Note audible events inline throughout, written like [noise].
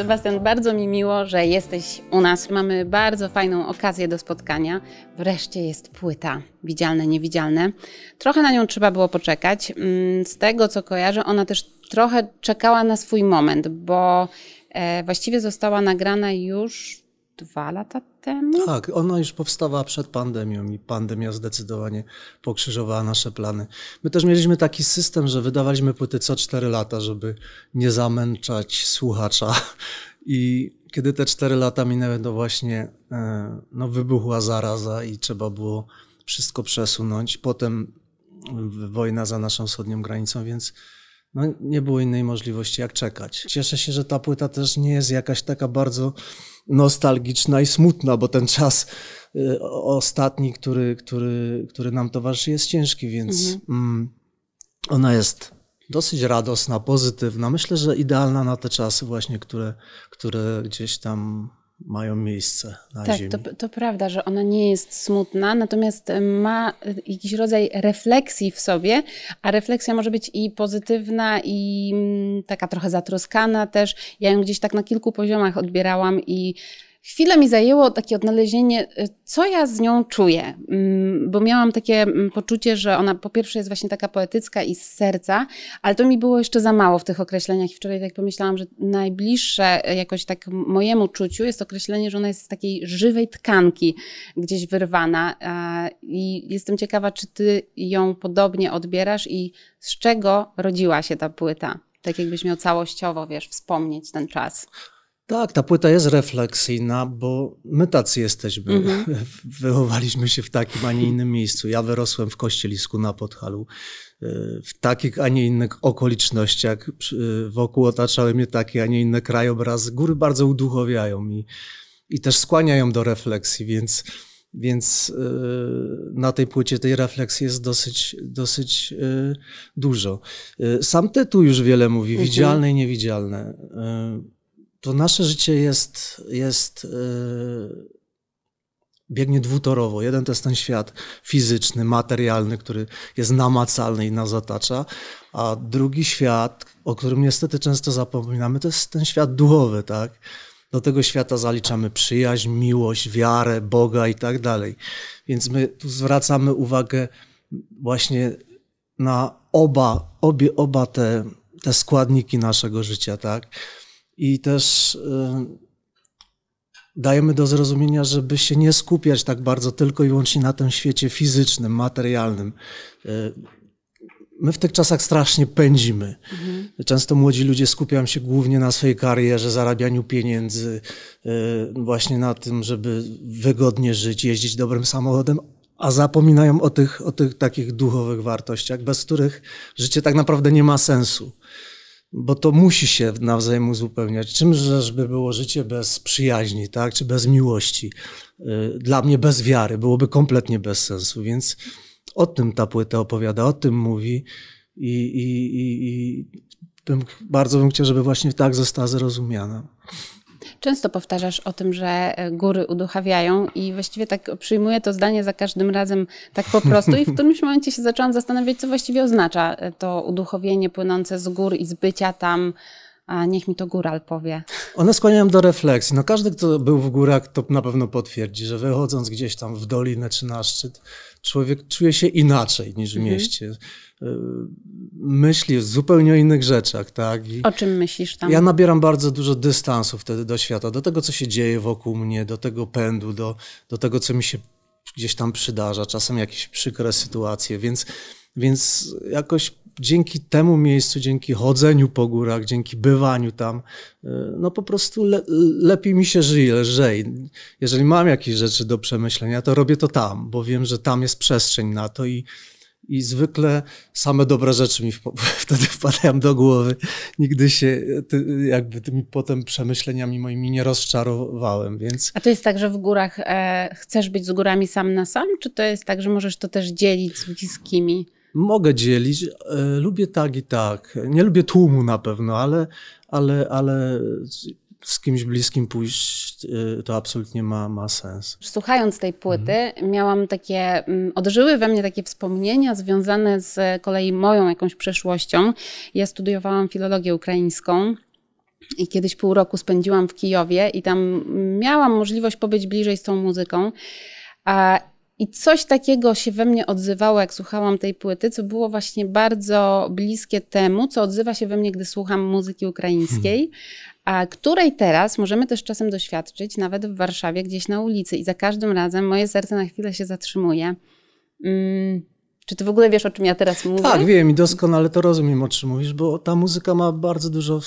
Sebastian, bardzo mi miło, że jesteś u nas. Mamy bardzo fajną okazję do spotkania. Wreszcie jest płyta widzialne, niewidzialne. Trochę na nią trzeba było poczekać. Mm, z tego co kojarzę, ona też trochę czekała na swój moment, bo e, właściwie została nagrana już dwa lata temu. Tak, ona już powstawała przed pandemią i pandemia zdecydowanie pokrzyżowała nasze plany. My też mieliśmy taki system, że wydawaliśmy płyty co cztery lata, żeby nie zamęczać słuchacza. I kiedy te cztery lata minęły, to właśnie e, no, wybuchła zaraza i trzeba było wszystko przesunąć. Potem wojna za naszą wschodnią granicą, więc no, nie było innej możliwości jak czekać. Cieszę się, że ta płyta też nie jest jakaś taka bardzo nostalgiczna i smutna, bo ten czas y, ostatni, który, który, który nam towarzyszy, jest ciężki, więc mhm. mm, ona jest dosyć radosna, pozytywna. Myślę, że idealna na te czasy właśnie, które, które gdzieś tam mają miejsce na tak, ziemi. Tak, to, to, prawda, że ona nie jest smutna, natomiast e, ma e, jakiś rodzaj refleksji w sobie, a refleksja może być i pozytywna, i mm, taka trochę zatroskana też. Ja ją gdzieś tak na kilku poziomach odbierałam i Chwilę mi zajęło takie odnalezienie, y, co ja z nią czuję, mm, bo miałam takie mm, poczucie, że ona po pierwsze jest właśnie taka poetycka i z serca, ale to mi było jeszcze za mało w tych określeniach. I wczoraj tak pomyślałam, że najbliższe y, jakoś tak mojemu czuciu jest określenie, że ona jest z takiej żywej tkanki gdzieś wyrwana. I jestem ciekawa, czy ty ją podobnie odbierasz i z czego rodziła się ta płyta? Tak jakbyś miał całościowo, wiesz, wspomnieć ten czas. Tak, ta płyta jest refleksyjna, bo my tacy jesteśmy. Mhm. [laughs] Wychowaliśmy się w takim, a nie innym miejscu. Ja wyrosłem w Kościelisku na Podhalu. Y, w takich, a nie innych okolicznościach. Y, wokół otaczały mnie takie, a nie inne krajobrazy. Góry bardzo uduchowiają i, i też skłaniają do refleksji, więc... Więc y, na tej płycie tej refleksji jest dosyć, dosyć dużo. Sam tytuł już wiele mówi, mhm. widzialne i niewidzialne to nasze życie jest, jest yy, biegnie dwutorowo. Jeden to jest ten świat fizyczny, materialny, który jest namacalny i nas otacza, a drugi świat, o którym niestety często zapominamy, to jest ten świat duchowy, tak? Do tego świata zaliczamy przyjaźń, miłość, wiarę, Boga i tak dalej. Więc my tu zwracamy uwagę właśnie na oba, obie, oba te, te składniki naszego życia, tak? i też e, dajemy do zrozumienia, żeby się nie skupiać tak bardzo tylko i wyłącznie na tym świecie fizycznym, materialnym. E, my w tych czasach strasznie pędzimy. Mhm. Często młodzi ludzie skupiają się głównie na swojej karierze, zarabianiu pieniędzy, e, właśnie na tym, żeby wygodnie żyć, jeździć dobrym samochodem, a zapominają o tych, o tych takich duchowych wartościach, bez których życie tak naprawdę nie ma sensu bo to musi się nawzajem uzupełniać. Czymż było życie bez przyjaźni, tak? czy bez miłości? Y, dla mnie bez wiary byłoby kompletnie bez sensu, więc o tym ta płyta opowiada, o tym mówi i, i, i, i bym, bardzo bym chciał, żeby właśnie tak została zrozumiana. Często powtarzasz o tym, że e, góry uduchawiają i właściwie tak przyjmuję to zdanie za każdym razem tak po prostu i w którymś momencie się zaczęłam zastanawiać, co właściwie oznacza e, to uduchowienie płynące z gór i z bycia tam. A niech mi to góral powie. One skłaniają do refleksji. No każdy, kto był w górach, to na pewno potwierdzi, że wychodząc gdzieś tam w dolinę czy na szczyt, człowiek czuje się inaczej niż w mhm. mieście. Y, myśli o zupełnie o innych rzeczach, tak? I o czym myślisz tam? Ja nabieram bardzo dużo dystansu wtedy do świata, do tego, co się dzieje wokół mnie, do tego pędu, do, do tego, co mi się gdzieś tam przydarza, czasem jakieś przykre sytuacje, więc, więc jakoś dzięki temu miejscu, dzięki chodzeniu po górach, dzięki bywaniu tam, e, no po prostu le, lepiej mi się żyje, lżej. Jeżeli mam jakieś rzeczy do przemyślenia, to robię to tam, bo wiem, że tam jest przestrzeń na to i, i zwykle same dobre rzeczy mi [laughs] wtedy wpadają do głowy. Nigdy się ty, jakby tymi potem przemyśleniami moimi nie rozczarowałem, więc... A to jest tak, że w górach e, chcesz być z górami sam na sam, czy to jest tak, że możesz to też dzielić z bliskimi? mogę dzielić. E, lubię tak i tak. Nie lubię tłumu na pewno, ale, ale, ale z kimś bliskim pójść, e, to absolutnie ma, ma sens. Słuchając tej płyty, mhm. miałam takie, mm, odżyły we mnie takie wspomnienia związane z kolei moją jakąś przeszłością. Ja studiowałam filologię ukraińską. I kiedyś pół roku spędziłam w Kijowie i tam miałam możliwość pobyć bliżej z tą muzyką. I coś takiego się we mnie odzywało, jak słuchałam tej płyty, co było właśnie bardzo bliskie temu, co odzywa się we mnie, gdy słucham muzyki ukraińskiej, hmm. której teraz możemy też czasem doświadczyć, nawet w Warszawie, gdzieś na ulicy. I za każdym razem moje serce na chwilę się zatrzymuje. Mm czy ty w ogóle wiesz, o czym ja teraz mówię? Tak, wiem i doskonale to rozumiem, o czym mówisz, bo ta muzyka ma bardzo dużo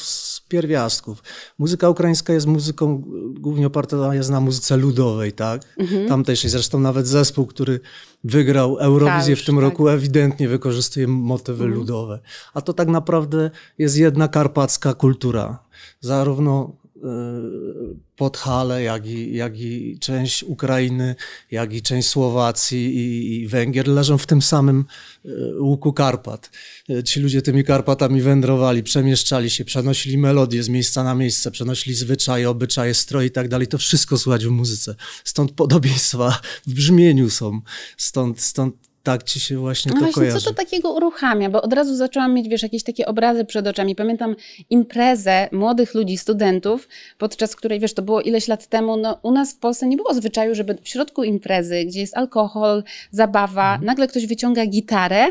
pierwiastków. Muzyka ukraińska jest muzyką głównie oparta jest na muzyce ludowej, tak? Mhm. Tamtejszej. Zresztą nawet zespół, który wygrał Eurowizję w tak, tym tak. roku, ewidentnie wykorzystuje motywy mhm. ludowe. A to tak naprawdę jest jedna karpacka kultura. Zarówno Y, Podhale, jak i, jak i część Ukrainy, jak i część Słowacji i, i Węgier leżą w tym samym y, łuku Karpat. Y, ci ludzie tymi Karpatami wędrowali, przemieszczali się, przenosili melodie z miejsca na miejsce, przenosili zwyczaje, obyczaje, stroje i tak dalej. To wszystko słychać w muzyce. Stąd podobieństwa w brzmieniu są. Stąd, stąd tak ci się właśnie no to właśnie, kojarzy. co to takiego uruchamia? Bo od razu zaczęłam mieć, wiesz, jakieś takie obrazy przed oczami. Pamiętam imprezę młodych ludzi, studentów, podczas której, wiesz, to było ileś lat temu, no u nas w Polsce nie było zwyczaju, żeby w środku imprezy, gdzie jest alkohol, zabawa, mhm. nagle ktoś wyciąga gitarę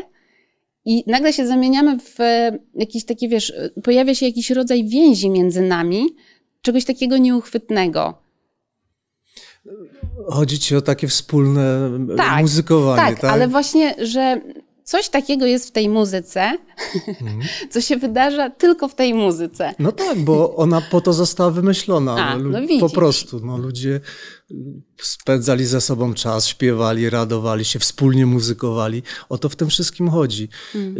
i nagle się zamieniamy w e, jakiś taki, wiesz, e, pojawia się jakiś rodzaj więzi między nami, czegoś takiego nieuchwytnego. Chodzi ci o takie wspólne tak, muzykowanie, tak? Tak, ale właśnie, że coś takiego jest w tej muzyce, mm. [laughs] co się wydarza tylko w tej muzyce. No tak, bo ona po to została wymyślona. A, no po prostu. No, ludzie mm, spędzali ze sobą czas, śpiewali, radowali się, wspólnie muzykowali. O to w tym wszystkim chodzi. Mm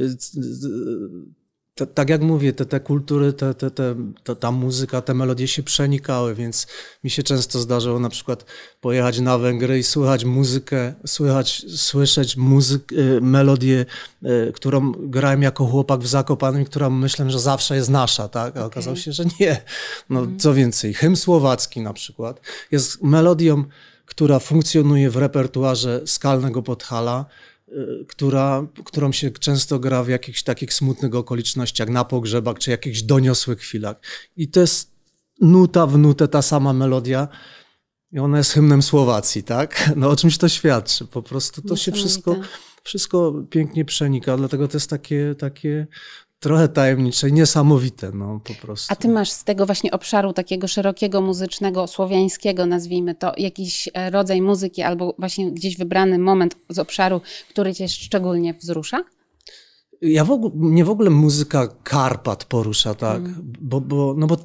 to, tak jak mówię, te, te kultury, te, te, te, ta muzyka, te melodie się przenikały, więc mi się często zdarzało na przykład pojechać na Węgry i słuchać muzykę, słychać, słyszeć muzyk, y, melodię, y, którą grałem jako chłopak w Zakopanem, która myślałem, że zawsze jest nasza, tak? A okazało się, że nie. No mhm. co więcej, hymn słowacki na przykład jest melodią, która funkcjonuje w repertuarze skalnego Podhala, Y, która, którą się często gra w jakichś takich smutnych okolicznościach, na pogrzebach czy jakichś doniosłych chwilach. I to jest nuta w nutę ta sama melodia. I ona jest hymnem Słowacji, tak? [laughs] No o czymś to świadczy. Po prostu to się wszystko, wszystko pięknie przenika, dlatego to jest takie, takie trochę tajemnicze, niesamowite, no po prostu. A ty masz z tego właśnie obszaru takiego szerokiego, muzycznego, słowiańskiego, nazwijmy to, jakiś e, rodzaj muzyki albo właśnie gdzieś wybrany moment z obszaru, który cię szczególnie wzrusza? Ja w ogóle, nie w ogóle muzyka Karpat porusza, tak, mm. bo, bo, no bo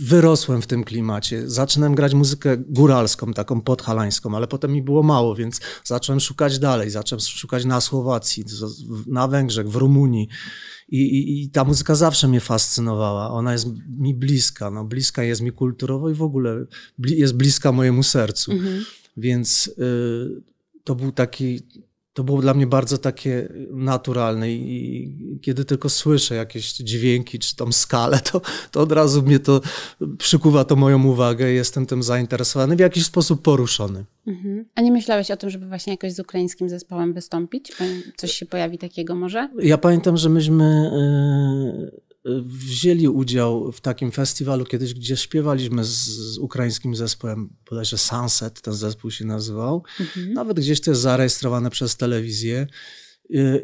wyrosłem w tym klimacie. Zaczynałem grać muzykę góralską, taką podhalańską, ale potem mi było mało, więc zacząłem szukać dalej. Zacząłem szukać na Słowacji, na Węgrzech, w Rumunii. I, i, I, ta muzyka zawsze mnie fascynowała. Ona jest mi bliska. No, bliska jest mi kulturowo i w ogóle bli, jest bliska mojemu sercu. Mhm. Więc y, to był taki to było dla mnie bardzo takie y, naturalne i kiedy tylko słyszę jakieś dźwięki czy tam skalę, to, to od razu mnie to przykuwa to moją uwagę jestem tym zainteresowany, w jakiś sposób poruszony. Mhm. A nie myślałeś o tym, żeby właśnie jakoś z ukraińskim zespołem wystąpić? Coś się pojawi takiego może? Ja pamiętam, że myśmy y, wzięli udział w takim festiwalu kiedyś, gdzie śpiewaliśmy z, z ukraińskim zespołem, bodajże Sunset ten zespół się nazywał. Mhm. Nawet gdzieś to jest zarejestrowane przez telewizję.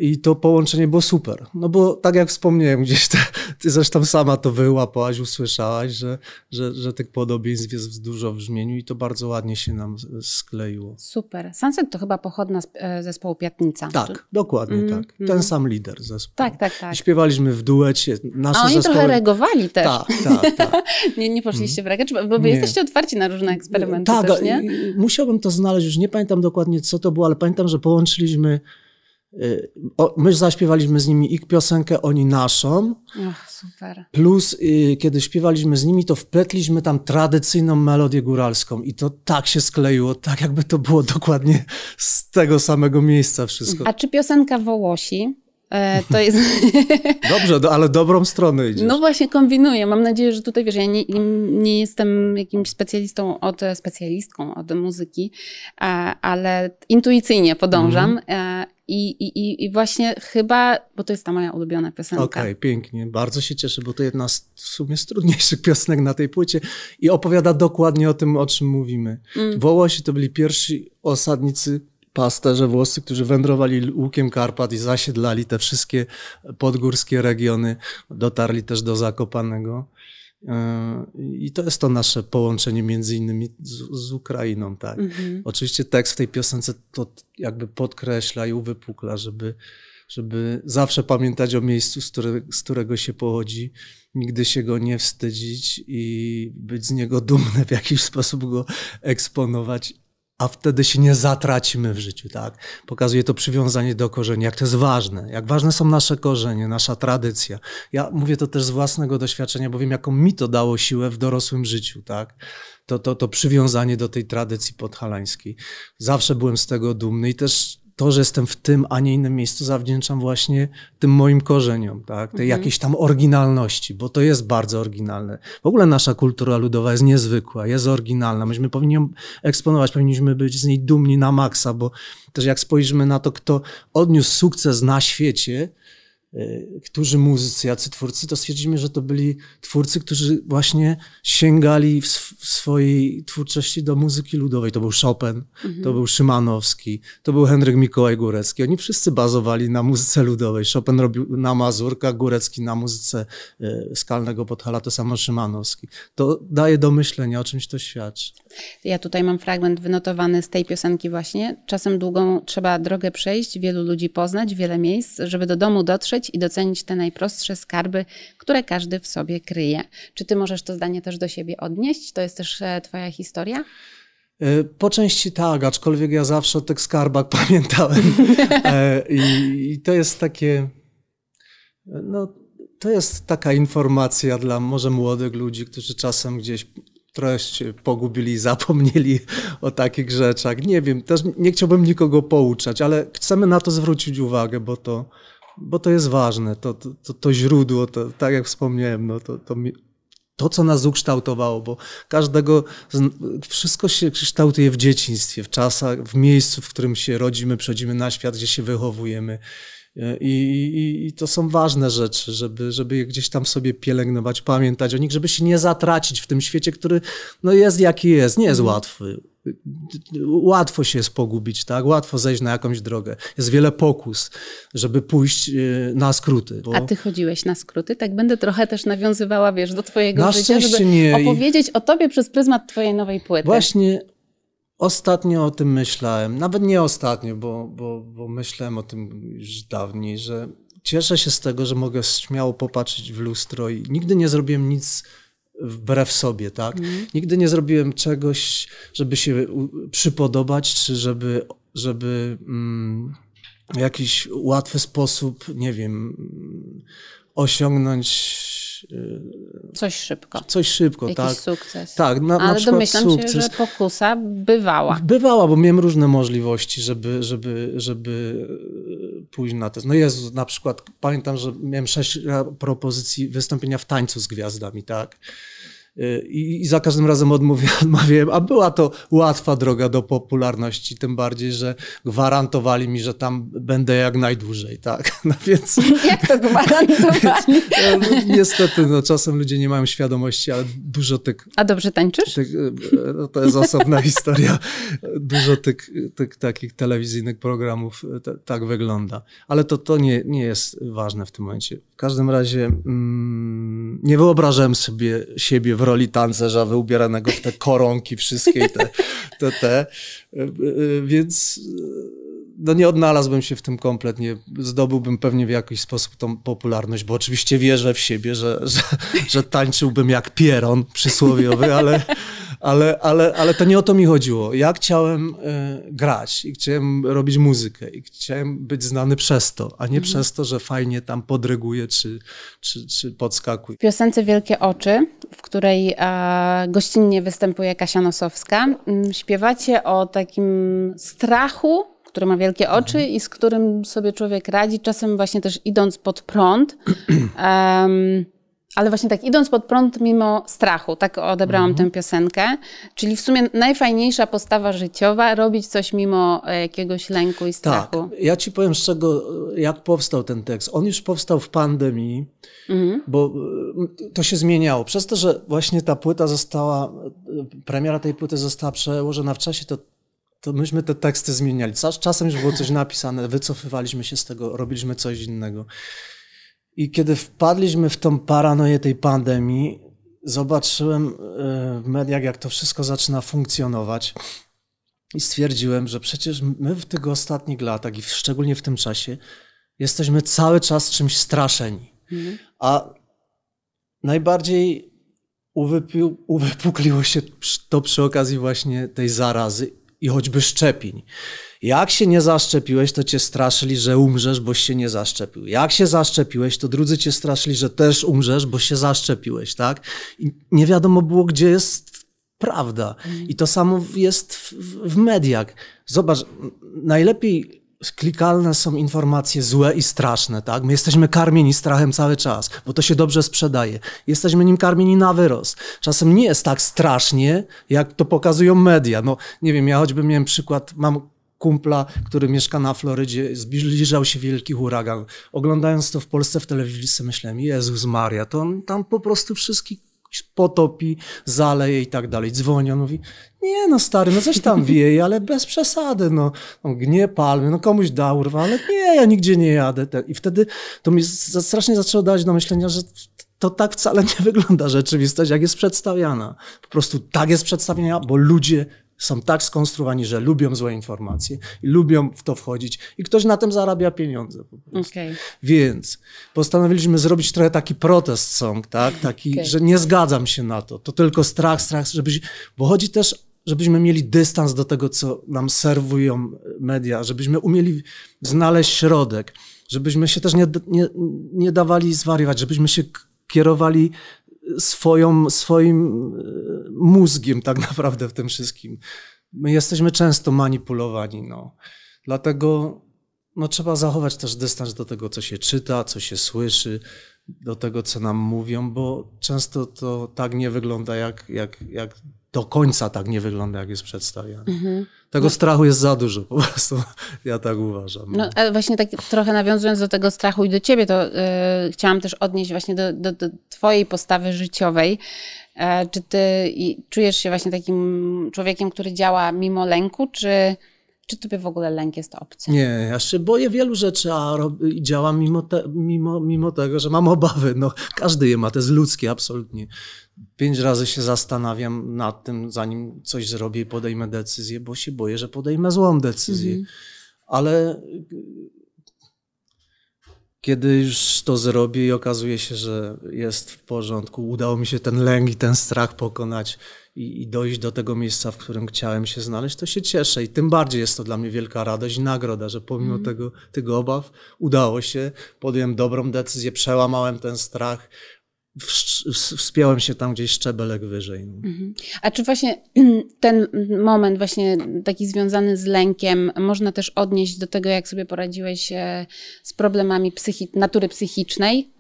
I to połączenie było super. No bo tak jak wspomniałem, gdzieś te, ty zresztą sama to wyłapałaś, usłyszałaś, że, że, że tych podobieństw jest dużo w brzmieniu i to bardzo ładnie się nam skleiło. Super. Sunset to chyba pochodna z e, zespołu Piatnica. Tak, czy? dokładnie mm, tak. Mm. Ten mm. sam lider zespołu. Tak, tak, tak. I śpiewaliśmy w duecie. Nasze A oni zespoły... trochę reagowali też. Tak, tak, tak. [laughs] nie, nie poszliście mm. w regę, bo wy jesteście otwarci na różne eksperymenty tak, też, nie? musiałbym to znaleźć, już nie pamiętam dokładnie co to było, ale pamiętam, że połączyliśmy Y, my zaśpiewaliśmy z nimi ich piosenkę, oni naszą. Ach, super. Plus, y, kiedy śpiewaliśmy z nimi, to wpletliśmy tam tradycyjną melodię góralską i to tak się skleiło, tak jakby to było dokładnie z tego samego miejsca wszystko. A czy piosenka Wołosi? E, to jest. [laughs] Dobrze, ale dobrą stronę idzie. No właśnie, kombinuję. Mam nadzieję, że tutaj wiesz, ja nie, nie jestem jakimś specjalistą od, specjalistką od muzyki, ale intuicyjnie podążam. Mm -hmm i, i, I właśnie chyba, bo to jest ta moja ulubiona piosenka. Okej, okay, pięknie. Bardzo się cieszę, bo to jedna z w sumie z trudniejszych [laughs] piosenek na tej płycie i opowiada dokładnie o tym, o czym mówimy. Mm. Wołosi to byli pierwsi osadnicy pasterze włoscy, którzy wędrowali łukiem Karpat i zasiedlali te wszystkie podgórskie regiony. Dotarli też do Zakopanego. E, I to jest to nasze połączenie między innymi z, z Ukrainą, tak. Mhm. Oczywiście tekst w tej piosence to jakby podkreśla i uwypukla, żeby, żeby zawsze pamiętać o miejscu, z, które, z którego się pochodzi, nigdy się go nie wstydzić i być z niego dumny, w jakiś sposób go eksponować a wtedy się nie zatracimy w życiu, tak? Pokazuje to przywiązanie do korzeni, jak to jest ważne, jak ważne są nasze korzenie, nasza tradycja. Ja mówię to też z własnego doświadczenia, bo wiem, jaką mi to dało siłę w dorosłym życiu, tak? To, to, to przywiązanie do tej tradycji podhalańskiej. Zawsze byłem z tego dumny i też to, że jestem w tym, a nie innym miejscu, zawdzięczam właśnie tym moim korzeniom, tak? tej mhm. jakiejś tam oryginalności, bo to jest bardzo oryginalne. W ogóle nasza kultura ludowa jest niezwykła, jest oryginalna. Myśmy powinni ją eksponować, powinniśmy być z niej dumni na maksa, bo też jak spojrzymy na to, kto odniósł sukces na świecie, Y, którzy muzycy, jacy twórcy, to stwierdzimy, że to byli twórcy, którzy właśnie sięgali w, sw- w swojej twórczości do muzyki ludowej. To był Chopin, mhm. to był Szymanowski, to był Henryk Mikołaj Górecki. Oni wszyscy bazowali na muzyce ludowej. Chopin robił na mazurkach, Górecki na muzyce y, skalnego Podhala, to samo Szymanowski. To daje do myślenia, o czymś to świadczy. Ja tutaj mam fragment wynotowany z tej piosenki właśnie. Czasem długą trzeba drogę przejść, wielu ludzi poznać, wiele miejsc, żeby do domu dotrzeć, i docenić te najprostsze skarby, które każdy w sobie kryje. Czy ty możesz to zdanie też do siebie odnieść? To jest też e, Twoja historia? E, po części tak, aczkolwiek ja zawsze o tych skarbach [laughs] pamiętałem. E, I, I, to jest takie. No, to jest taka informacja dla może młodych ludzi, którzy czasem gdzieś treść pogubili, zapomnieli [laughs] o takich rzeczach. Nie wiem, też nie chciałbym nikogo pouczać, ale chcemy na to zwrócić uwagę, bo to, bo to jest ważne, to, to, to, to źródło, to, tak jak wspomniałem, no, to, to, mi, to, co nas ukształtowało, bo każdego, wszystko się kształtuje w dzieciństwie, w czasach, w miejscu, w którym się rodzimy, przechodzimy na świat, gdzie się wychowujemy. E, I, i, I, to są ważne rzeczy, żeby, żeby je gdzieś tam sobie pielęgnować, pamiętać o nich, żeby się nie zatracić w tym świecie, który no jest jaki jest, nie jest mhm. łatwy łatwo się spogubić, tak? Łatwo zejść na jakąś drogę. Jest wiele pokus, żeby pójść e, na skróty. Bo... A ty chodziłeś na skróty? Tak będę trochę też nawiązywała, wiesz, do twojego na życia, żeby nie. opowiedzieć I... o tobie przez pryzmat twojej nowej płyty. Właśnie ostatnio o tym myślałem. Nawet nie ostatnio, bo, bo, bo myślałem o tym już dawniej, że cieszę się z tego, że mogę śmiało popatrzeć w lustro i nigdy nie zrobiłem nic wbrew sobie, tak? Mm. Nigdy nie zrobiłem czegoś, żeby się przypodobać, czy żeby, żeby mm, w jakiś łatwy sposób, nie wiem, osiągnąć coś... szybko. Coś szybko, Jakiś tak. sukces. Tak, na, Ale na przykład sukces. się, że pokusa bywała. Bywała, bo miałem różne możliwości, żeby, żeby, żeby e, pójść na test. No Jezu, na przykład pamiętam, że miałem sześć e, propozycji wystąpienia w tańcu z gwiazdami, tak Y, I, I, za każdym razem [laughs] odmawiałem, a była to łatwa droga do popularności, tym bardziej, że gwarantowali mi, że tam będę jak najdłużej, tak? [laughs] No więc, [laughs] jak to gwarantowali? Więc, no, no, niestety, no, czasem ludzie nie mają świadomości, ale dużo tych... A dobrze tańczysz? Tych, y, y, no, to jest osobna historia. Dużo tych, tych takich telewizyjnych programów t, tak wygląda. Ale to, to nie, nie jest ważne w tym momencie. W każdym razie mm, nie wyobrażałem sobie siebie w roli tancerza wyubieranego w te koronki wszystkie te, te, te. E, e, więc e, no nie odnalazłbym się w tym kompletnie. Zdobyłbym pewnie w jakiś sposób tą popularność, bo oczywiście wierzę w siebie, że, że, że tańczyłbym jak pieron przysłowiowy, ale, ale, ale, ale to nie o to mi chodziło. Ja chciałem y, grać i chciałem robić muzykę i chciałem być znany przez to, a nie mhm. przez to, że fajnie tam podryguję czy, czy, czy podskakuję. W piosence Wielkie Oczy, w której e, gościnnie występuje Kasia Nosowska, mm, śpiewacie o takim strachu, który ma wielkie mhm. oczy mhm. i z którym sobie człowiek radzi, czasem właśnie też idąc pod prąd. um, [clears throat] Ale właśnie tak idąc pod prąd mimo strachu, tak odebrałam mhm. tę piosenkę. Czyli w sumie najfajniejsza postawa życiowa, robić coś mimo e, jakiegoś lęku i tak. strachu. Tak. Ja ci powiem z czego, e, jak powstał ten tekst. On już powstał w pandemii, mhm. bo e, to się zmieniało. Przez to, że właśnie ta płyta została, premiera tej płyty została przełożona w czasie, to to myśmy te teksty zmieniali. Czasem już było coś napisane, wycofywaliśmy się z tego, robiliśmy coś innego. I kiedy wpadliśmy w tą paranoję tej pandemii, zobaczyłem e, w mediach, jak to wszystko zaczyna funkcjonować. I stwierdziłem, że przecież my w tych ostatnich latach, i szczególnie w tym czasie, jesteśmy cały czas czymś straszeni. Mhm. A najbardziej uwypukliło się to przy okazji właśnie tej zarazy i choćby szczepień. Jak się nie zaszczepiłeś, to cię straszyli, że umrzesz, boś się nie zaszczepił. Jak się zaszczepiłeś, to drudzy cię straszyli, że też umrzesz, bo się zaszczepiłeś, tak? I nie wiadomo było, gdzie jest prawda. Mhm. I to samo jest w, w mediach. Zobacz, najlepiej klikalne są informacje złe i straszne, tak? My jesteśmy karmieni strachem cały czas, bo to się dobrze sprzedaje. Jesteśmy nim karmieni na wyrost. Czasem nie jest tak strasznie, jak to pokazują media. No, nie wiem, ja choćby miałem przykład, mam kumpla, który mieszka na Florydzie, zbliżał się wielki huragan. Oglądając to w Polsce w telewizji sobie myślałem, Jezus Maria, to on tam po prostu wszystkich potopi, zaleje i tak dalej. Dzwoni, on mówi, nie no stary, no coś tam wieje, ale bez przesady, no, no gnie palmy, no komuś da urwa, ale nie, ja nigdzie nie jadę. I wtedy to mi strasznie zaczęło dać do myślenia, że to tak wcale nie [laughs] wygląda rzeczywistość, jak jest przedstawiana. Po prostu tak jest przedstawiana, bo ludzie są tak skonstruowani, że lubią złe informacje i lubią w to wchodzić i ktoś na tym zarabia pieniądze. Po okay. Więc postanowiliśmy zrobić trochę taki protest song, tak? taki, okay. że nie zgadzam się na to, to tylko strach, strach, żebyś, bo chodzi też żebyśmy mieli dystans do tego, co nam serwują media, żebyśmy umieli znaleźć środek, żebyśmy się też nie, nie, nie dawali zwariować, żebyśmy się kierowali swoją, swoim e, mózgiem tak [laughs] naprawdę w tym wszystkim. My jesteśmy często manipulowani, no. Dlatego no, trzeba zachować też dystans do tego, co się czyta, co się słyszy, do tego, co nam mówią, bo często to tak nie wygląda, jak, jak, jak do końca tak nie wygląda, jak jest przedstawiany. Mhm. Tego no. strachu jest za dużo, po prostu ja tak uważam. No, właśnie tak trochę nawiązując do tego strachu i do ciebie, to yy, chciałam też odnieść właśnie do, do, do twojej postawy życiowej. Yy, czy ty czujesz się właśnie takim człowiekiem, który działa mimo lęku, czy... Czy tobie w ogóle lęk jest obcy? Nie, ja się boję wielu rzeczy, a działam mimo, te, mimo, mimo tego, że mam obawy. No, każdy je ma, to jest ludzkie absolutnie pięć razy się zastanawiam nad tym, zanim coś zrobię i podejmę decyzję, bo się boję, że podejmę złą decyzję. Mhm. Ale y, kiedy już to zrobię i okazuje się, że jest w porządku, udało mi się ten lęk i ten strach pokonać i, i, dojść do tego miejsca, w którym chciałem się znaleźć, to się cieszę i tym bardziej jest to dla mnie wielka radość i nagroda, że pomimo mm. tego, tych obaw udało się, podjąłem dobrą decyzję, przełamałem ten strach, wspiąłem się tam gdzieś szczebelek wyżej. No. Mhm. A czy właśnie [clears throat] ten moment właśnie taki związany z lękiem można też odnieść do tego, jak sobie poradziłeś e, z problemami psychi natury psychicznej?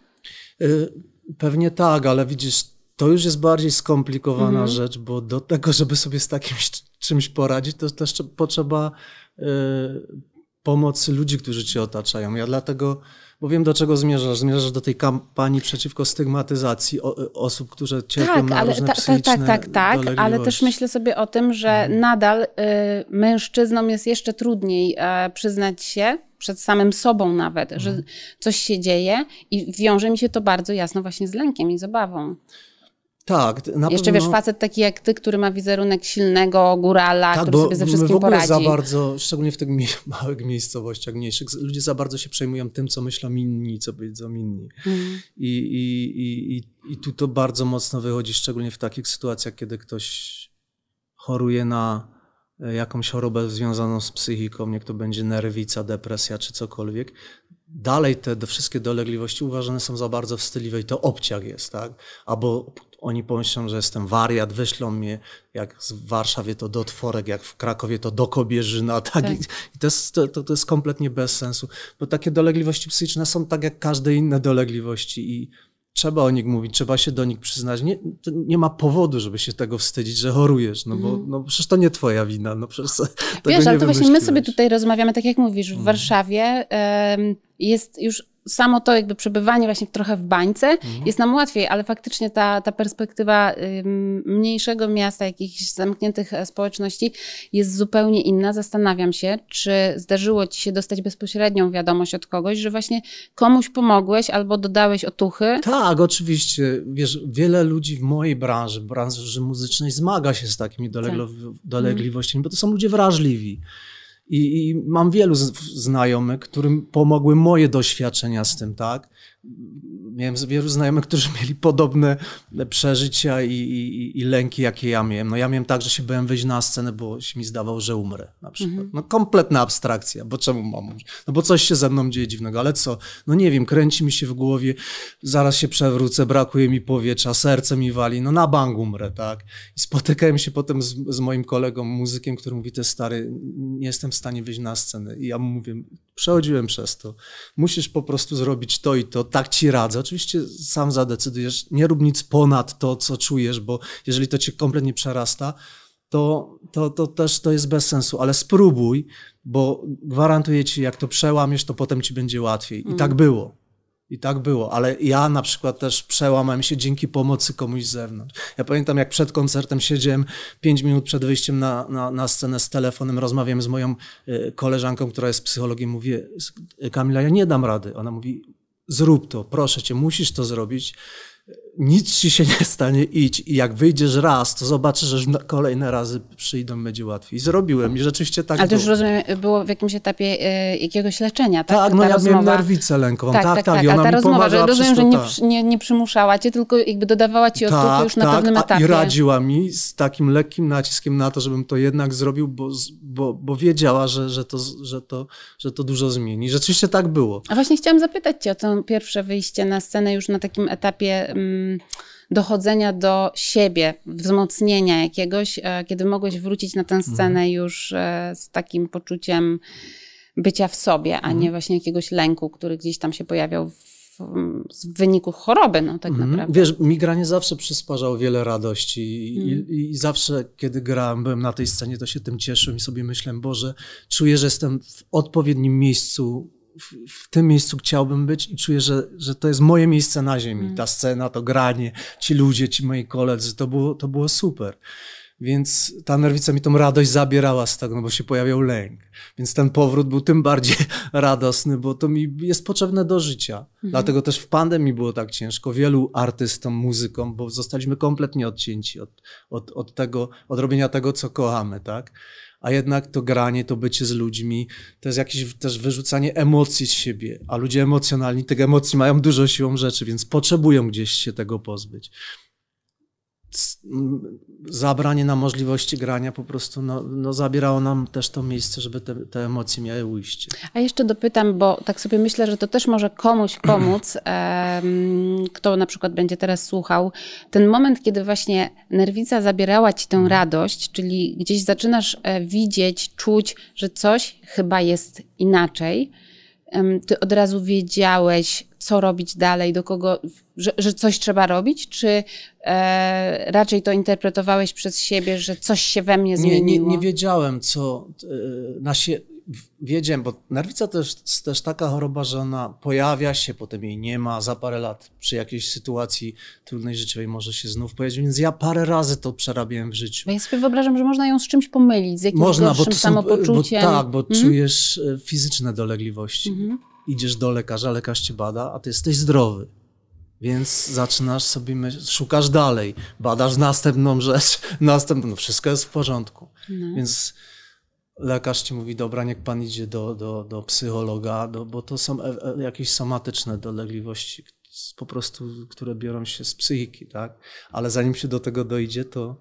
Y, pewnie tak, ale widzisz, to już jest bardziej skomplikowana mhm. rzecz, bo do tego, żeby sobie z takim czymś poradzić, to też potrzeba y, pomocy ludzi, którzy ci otaczają. Ja dlatego bo wiem do czego zmierzasz. Zmierzasz do tej kampanii przeciwko stygmatyzacji o, osób, które cierpią tak, na ale, różne ta, psychiczne Tak, tak, tak, tak ale też myślę sobie o tym, że mhm. nadal y, mężczyznom jest jeszcze trudniej y, przyznać się, przed samym sobą nawet, mhm. że coś się dzieje i wiąże mi się to bardzo jasno właśnie z lękiem i z obawą. Tak, na Jeszcze pewno... wiesz, facet taki jak ty, który ma wizerunek silnego górala, tak, który sobie ze wszystkim my w ogóle poradzi. za bardzo, szczególnie w tych [laughs] małych miejscowościach, mniejszych, ludzie za bardzo się przejmują tym, co myślą inni, co powiedzą inni. Mhm. I, i, i, i, I tu to bardzo mocno wychodzi, szczególnie w takich sytuacjach, kiedy ktoś choruje na e, jakąś chorobę związaną z psychiką, niech to będzie nerwica, depresja czy cokolwiek, dalej te, te wszystkie dolegliwości uważane są za bardzo wstydliwe i to obciach jest, tak? Albo oni pomyślą, że jestem wariat, wyślą mnie jak w Warszawie to do Tworek, jak w Krakowie to do Kobierzyna. [laughs] Tak? tak. I to, jest, to, to, jest kompletnie bez sensu, bo takie dolegliwości psychiczne są tak jak każde inne dolegliwości i trzeba o nich mówić, trzeba się do nich przyznać. Nie, nie ma powodu, żeby się tego wstydzić, że chorujesz, no bo mhm. no, przecież to nie twoja wina. No, przecież Wiesz, ale to właśnie my sobie tutaj rozmawiamy, tak jak mówisz, w mm. Warszawie y, jest już samo to jakby przebywanie właśnie trochę w bańce mhm. jest nam łatwiej, ale faktycznie ta, ta perspektywa mniejszego miasta, jakichś zamkniętych e, społeczności jest zupełnie inna. Zastanawiam się, czy zdarzyło ci się dostać bezpośrednią wiadomość od kogoś, że właśnie komuś pomogłeś albo dodałeś otuchy? Tak, oczywiście. Wiesz, wiele ludzi w mojej branży, branży muzycznej zmaga się z takimi tak. dolegliwościami, dolegliwościami mhm. bo to są ludzie wrażliwi. I, i mam wielu z, znajomych, którym pomogły moje doświadczenia z tym, tak? miałem wielu znajomych, którzy mieli podobne przeżycia i, i, i, lęki, jakie ja miałem. No ja miałem tak, że się byłem wyjść na scenę, bo się mi zdawało, że umrę na przykład. Mhm. No kompletna abstrakcja, bo czemu mam? No bo coś się ze mną dzieje dziwnego, ale co? No nie wiem, kręci mi się w głowie, zaraz się przewrócę, brakuje mi powietrza, serce mi wali, no na bank umrę, tak? I spotykałem się potem z, z moim kolegą, muzykiem, który mówi, te stary, nie jestem w stanie wyjść na scenę. I ja mu mówię, Przechodziłem przez to. Musisz po prostu zrobić to i to, tak ci radzę. Oczywiście sam zadecydujesz, nie rób nic ponad to, co czujesz, bo jeżeli to cię kompletnie przerasta, to, to, to też to jest bez sensu, ale spróbuj, bo gwarantuję ci, jak to przełamiesz, to potem ci będzie łatwiej. I tak mm. tak było. I tak było, ale ja na przykład też przełamałem się dzięki pomocy komuś z zewnątrz. Ja pamiętam, jak przed koncertem siedziałem 5 minut przed wyjściem na, na, na scenę z telefonem, rozmawiałem z moją e, koleżanką, która jest psychologiem, mówię, Kamila, ja nie dam rady. Ona mówi, zrób to, proszę cię, musisz to zrobić nic ci się nie stanie, idź i jak wyjdziesz raz, to zobaczysz, że kolejne razy przyjdą, będzie łatwiej. I zrobiłem i rzeczywiście tak Ale to już rozumiem, było w jakimś etapie y, jakiegoś leczenia, tak? Tak, no ta ja rozmowa. miałem nerwicę lękową, tak, tak, tak, tak. tak. i ona ta mi rozmowa, Że rozumiem, że nie, tak. nie, nie przymuszała cię, tylko jakby dodawała ci odruchu tak, już na tak, pewnym etapie. i radziła mi z takim lekkim naciskiem na to, żebym to jednak zrobił, bo, bo, bo wiedziała, że, że, to, że, to, że to dużo zmieni. Rzeczywiście tak było. A właśnie chciałam zapytać cię o to pierwsze wyjście na scenę już na takim etapie... Mm, dochodzenia do siebie, wzmocnienia jakiegoś, e, kiedy mogłeś wrócić na tę scenę mhm. już e, z takim poczuciem bycia w sobie, a nie mhm. właśnie jakiegoś lęku, który gdzieś tam się pojawiał w w wyniku choroby, no tak mhm. naprawdę. Wiesz, mi zawsze przysparzał wiele radości I, i, zawsze, kiedy grałem, byłem na tej scenie, to się tym cieszyłem i sobie myślałem, Boże, czuję, że jestem w odpowiednim miejscu w tym miejscu chciałbym być i czuję, że, że to jest moje miejsce na ziemi. Mm. Ta scena, to granie, ci ludzie, ci moi koledzy, to było, to było super. Więc ta nerwica mi tą radość zabierała z tego, no bo się pojawiał lęk. Więc ten powrót był tym bardziej [laughs] radosny, bo to mi jest potrzebne do życia. Mhm. Dlatego też w pandemii było tak ciężko wielu artystom, muzykom, bo zostaliśmy kompletnie odcięci od, od, od tego, od robienia tego, co kochamy, tak? a jednak to granie, to bycie z ludźmi, to jest jakieś też wyrzucanie emocji z siebie, a ludzie emocjonalni tych emocji mają dużo siłą rzeczy, więc potrzebują gdzieś się tego pozbyć zabranie nam możliwości grania po prostu no, no zabierało nam też to miejsce, żeby te, te, emocje miały ujście. A jeszcze dopytam, bo tak sobie myślę, że to też może komuś [clears throat] pomóc, kto na przykład będzie teraz słuchał. Ten moment, kiedy właśnie nerwica zabierała ci tę mhm. radość, czyli gdzieś zaczynasz e, widzieć, czuć, że coś chyba jest inaczej – ty od razu wiedziałeś, co robić dalej, do kogo, że, że coś trzeba robić, czy e, raczej to interpretowałeś przez siebie, że coś się we mnie zmieniło? Nie, nie, nie wiedziałem, co. E, nasi, wiedziałem, bo nerwica to jest też taka choroba, że ona pojawia się, potem jej nie ma, za parę lat przy jakiejś sytuacji trudnej życiowej może się znów pojawić, więc ja parę razy to przerabiałem w życiu. ja sobie wyobrażam, że można ją z czymś pomylić, z jakimś można, bo są, e, samopoczuciem. Bo, tak, bo mhm. czujesz e, fizyczne dolegliwości. Mhm. Idziesz do lekarza, lekarz cię bada, a ty jesteś zdrowy. Więc zaczynasz sobie myśleć, szukasz dalej, badasz następną rzecz, [laughs] następną, no wszystko jest w porządku. No. Więc lekarz ci mówi, dobra, niech pan idzie do, do, do psychologa, do, bo to są e, e, jakieś somatyczne dolegliwości, po prostu, które biorą się z psychiki, tak? Ale zanim się do tego dojdzie, to,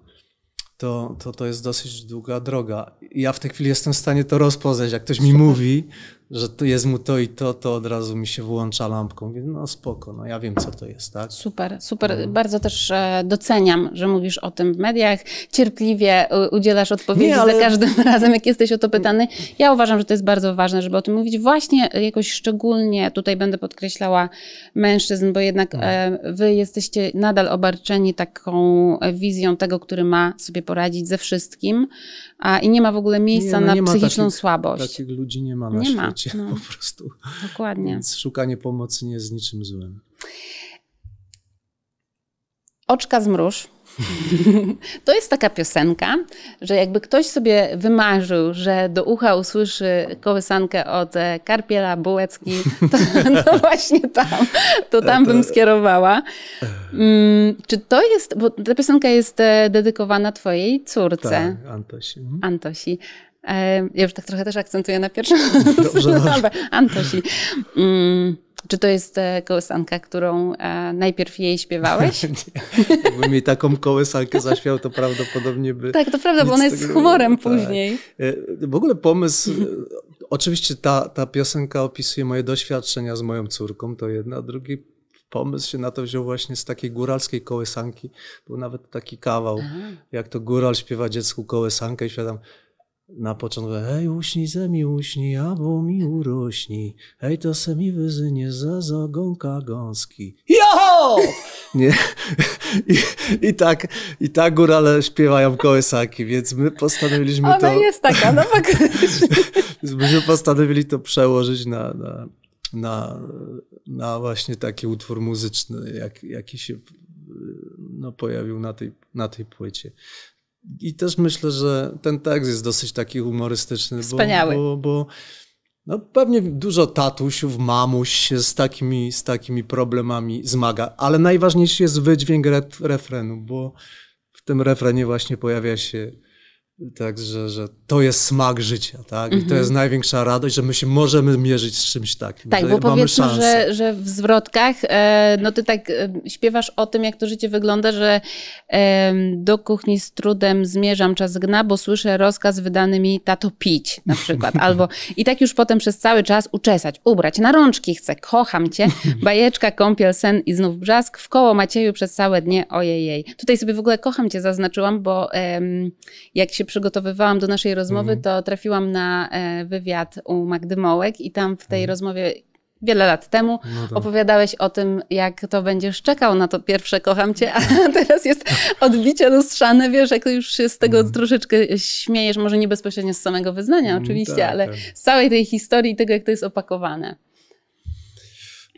to, to, to jest dosyć długa droga. Ja w tej chwili jestem w stanie to rozpoznać. Jak ktoś mi Super. mówi, że tu jest mu to i to, to od razu mi się wyłącza lampką. Mówię, no spoko, no ja wiem, co to jest, tak? Super, super. No. Bardzo też e, doceniam, że mówisz o tym w mediach, cierpliwie e, udzielasz odpowiedzi Nie, ale... za każdym [laughs] razem, jak jesteś o to pytany. Ja uważam, że to jest bardzo ważne, żeby o tym mówić. Właśnie jakoś szczególnie, tutaj będę podkreślała mężczyzn, bo jednak no. e, wy jesteście nadal obarczeni taką wizją tego, który ma sobie poradzić ze wszystkim a, i nie ma w ogóle miejsca nie, no, nie na psychiczną takich, słabość. Takich ludzi nie ma na nie świecie. Ma no, [laughs] po prostu. Dokładnie. Więc szukanie pomocy nie jest niczym złym. Oczka zmruż. [laughs] To jest taka piosenka, że jakby ktoś sobie wymarzył, że do ucha usłyszy kołysankę od e, Karpiela Bułecki, to, [laughs] to właśnie tam, to tam bym skierowała. Mm, czy to jest, bo ta piosenka jest e, dedykowana twojej córce. Tak, Antosi. Mhm. Antosi. Ja już tak trochę też akcentuję na pierwszą sprawę. [laughs] Antosi. Mm, czy to jest e, kołysanka, którą e, najpierw jej śpiewałeś? [laughs] Jakby jej taką kołysankę zaśpiał, to prawdopodobnie by... Tak, to prawda, bo ona jest z humorem tak. później. E, w ogóle pomysł... Oczywiście ta, ta piosenka opisuje moje doświadczenia z moją córką, to jedna, drugi pomysł się na to wziął właśnie z takiej góralskiej kołysanki. Był nawet taki kawał, Aha. jak to góral śpiewa dziecku kołysankę i świadam na początku, hej, uśni ze mi uśni, albo mi urośni, hej, to se mi wyzynie za zagonka gąski. Joho! [laughs] Nie? I, I, tak, i tak górale śpiewają kołysaki, więc my postanowiliśmy Ona to... Ona jest taka, no [laughs] faktycznie. myśmy postanowili to przełożyć na, na, na, na właśnie taki utwór muzyczny, jak, jaki się no, pojawił na tej, na tej płycie. I też myślę, że ten tekst jest dosyć taki humorystyczny. Wspaniały. Bo, bo, bo no pewnie dużo tatusiów, mamuś się z takimi, z takimi problemami zmaga, ale najważniejszy jest wydźwięk re refrenu, bo w tym refrenie właśnie pojawia się Także, że to jest smak życia, tak? I to mhm. jest największa radość, że my się możemy mierzyć z czymś takim. Tak, bo powiedzmy, że, że w zwrotkach, e, no ty tak e, śpiewasz o tym, jak to życie wygląda, że e, do kuchni z trudem zmierzam, czas gna, bo słyszę rozkaz wydany mi tato pić, na przykład. [laughs] Albo i tak już potem przez cały czas uczesać, ubrać, na rączki chcę, kocham cię, [laughs] bajeczka, kąpiel, sen i znów brzask, w koło Macieju przez całe dnie, ojej. Tutaj sobie w ogóle kocham cię zaznaczyłam, bo jak się przygotowywałam do naszej rozmowy, mm. to trafiłam na e, wywiad u Magdy Mołek i tam w tej mm. rozmowie wiele lat temu no tak. opowiadałeś o tym, jak to będziesz czekał na to pierwsze kocham cię, a [laughs] teraz jest odbicie lustrzane, wiesz, jak już się z tego mm. troszeczkę śmiejesz, może nie bezpośrednio z samego wyznania mm, oczywiście, tak, ale tak. z całej tej historii, tego jak to jest opakowane.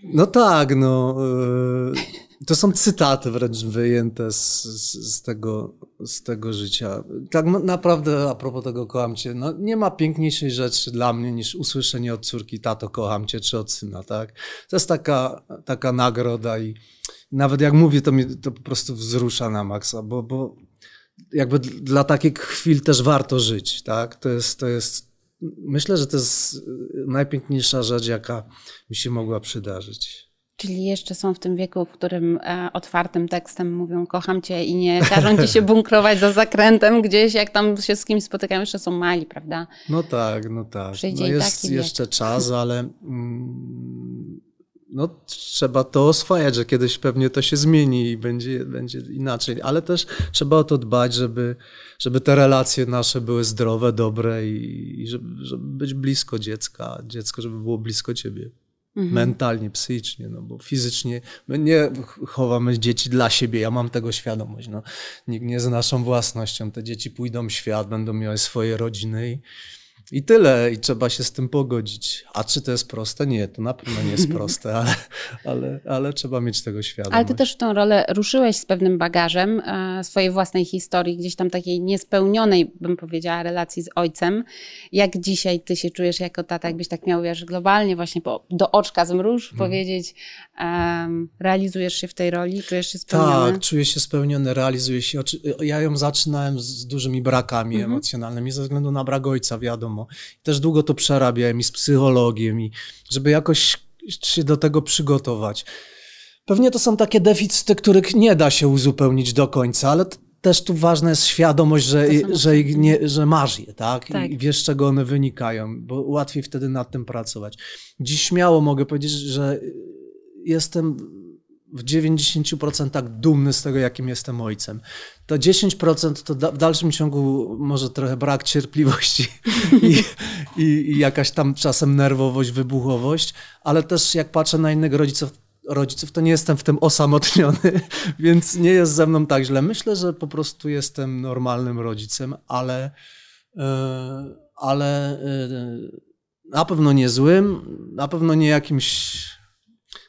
No tak, no. E, to są cytaty wręcz wyjęte z, z, z, tego, z tego życia. Tak no, naprawdę, a propos tego kocham cię, no, nie ma piękniejszej rzeczy dla mnie niż usłyszenie od córki tato kocham cię, czy od syna, tak? To jest taka, taka nagroda i nawet jak mówię, to mnie to po prostu wzrusza na maksa, bo, bo jakby dla takich chwil też warto żyć, tak? To jest, to jest, myślę, że to jest y, najpiękniejsza rzecz, jaka mi się mogła przydarzyć. Czyli jeszcze są w tym wieku, w którym e, otwartym tekstem mówią kocham cię i nie [laughs] każą ci się bunkrować za zakrętem gdzieś, jak tam się z kimś spotykają, jeszcze są mali, prawda? No tak, no tak. Przyjdzie no jest jeszcze wiek. czas, ale mm, no, trzeba to oswajać, że kiedyś pewnie to się zmieni i będzie, będzie inaczej. Ale też trzeba o to dbać, żeby, żeby te relacje nasze były zdrowe, dobre i, i żeby, żeby być blisko dziecka, dziecko, żeby było blisko ciebie. Mhm. mentalnie, psychicznie, no bo fizycznie my nie chowamy dzieci dla siebie, ja mam tego świadomość. No. Nikt nie z naszą własnością, te dzieci pójdą w świat, będą miały swoje rodziny i, i tyle, i trzeba się z tym pogodzić. A czy to jest proste? Nie, to na pewno nie jest [laughs] proste, ale, ale, ale trzeba mieć tego świadomość. Ale ty też w tą rolę ruszyłeś z pewnym bagażem e, swojej własnej historii, gdzieś tam takiej niespełnionej, bym powiedziała, relacji z ojcem. Jak dzisiaj ty się czujesz jako tata, jakbyś tak miał, wiesz, globalnie właśnie po, do oczka zmruż hmm. powiedzieć, realizujesz się w tej roli, czujesz się spełniony? Tak, czuję się spełniony, realizuję się. Ja ją zaczynałem z dużymi brakami mhm. emocjonalnymi ze względu na brak ojca, wiadomo samo. Też długo to przerabiałem i z psychologiem, i żeby jakoś się do tego przygotować. Pewnie to są takie deficyty, których nie da się uzupełnić do końca, ale też tu ważna jest świadomość, że, że, nie, że masz je, tak? tak? I wiesz, czego one wynikają, bo łatwiej wtedy nad tym pracować. Dziś śmiało mogę powiedzieć, że jestem w 90% dumny z tego, jakim jestem ojcem. To 10% to w dalszym ciągu może trochę brak cierpliwości [laughs] i, i, i, jakaś tam czasem nerwowość, wybuchowość, ale też jak patrzę na innych rodziców, rodziców, to nie jestem w tym osamotniony, [laughs] więc nie jest ze mną tak źle. Myślę, że po prostu jestem normalnym rodzicem, ale, yy, ale yy, na pewno nie złym, na pewno nie jakimś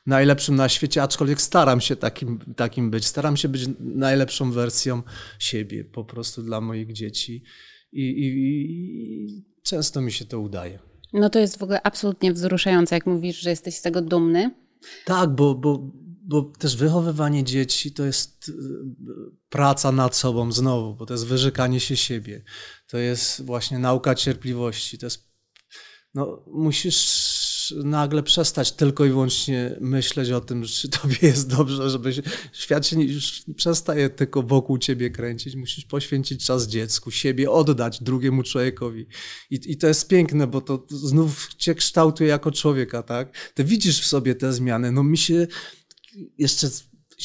najlepszym na świecie, aczkolwiek staram się takim, takim być. Staram się być najlepszą wersją siebie po prostu dla moich dzieci i, i, i często mi się to udaje. No to jest w ogóle absolutnie wzruszające, jak mówisz, że jesteś z tego dumny. Tak, bo, bo, bo też wychowywanie dzieci to jest y, praca nad sobą znowu, bo to jest wyrzekanie się siebie, to jest właśnie nauka cierpliwości, to jest, no musisz nagle przestać tylko i wyłącznie myśleć o tym, czy tobie [laughs] jest dobrze, żeby świat się przestaje tylko wokół ciebie kręcić. Musisz poświęcić czas dziecku, siebie oddać drugiemu człowiekowi. I, i to jest piękne, bo to znów cię kształtuje jako człowieka, tak? Ty widzisz w sobie te zmiany. No mi się jeszcze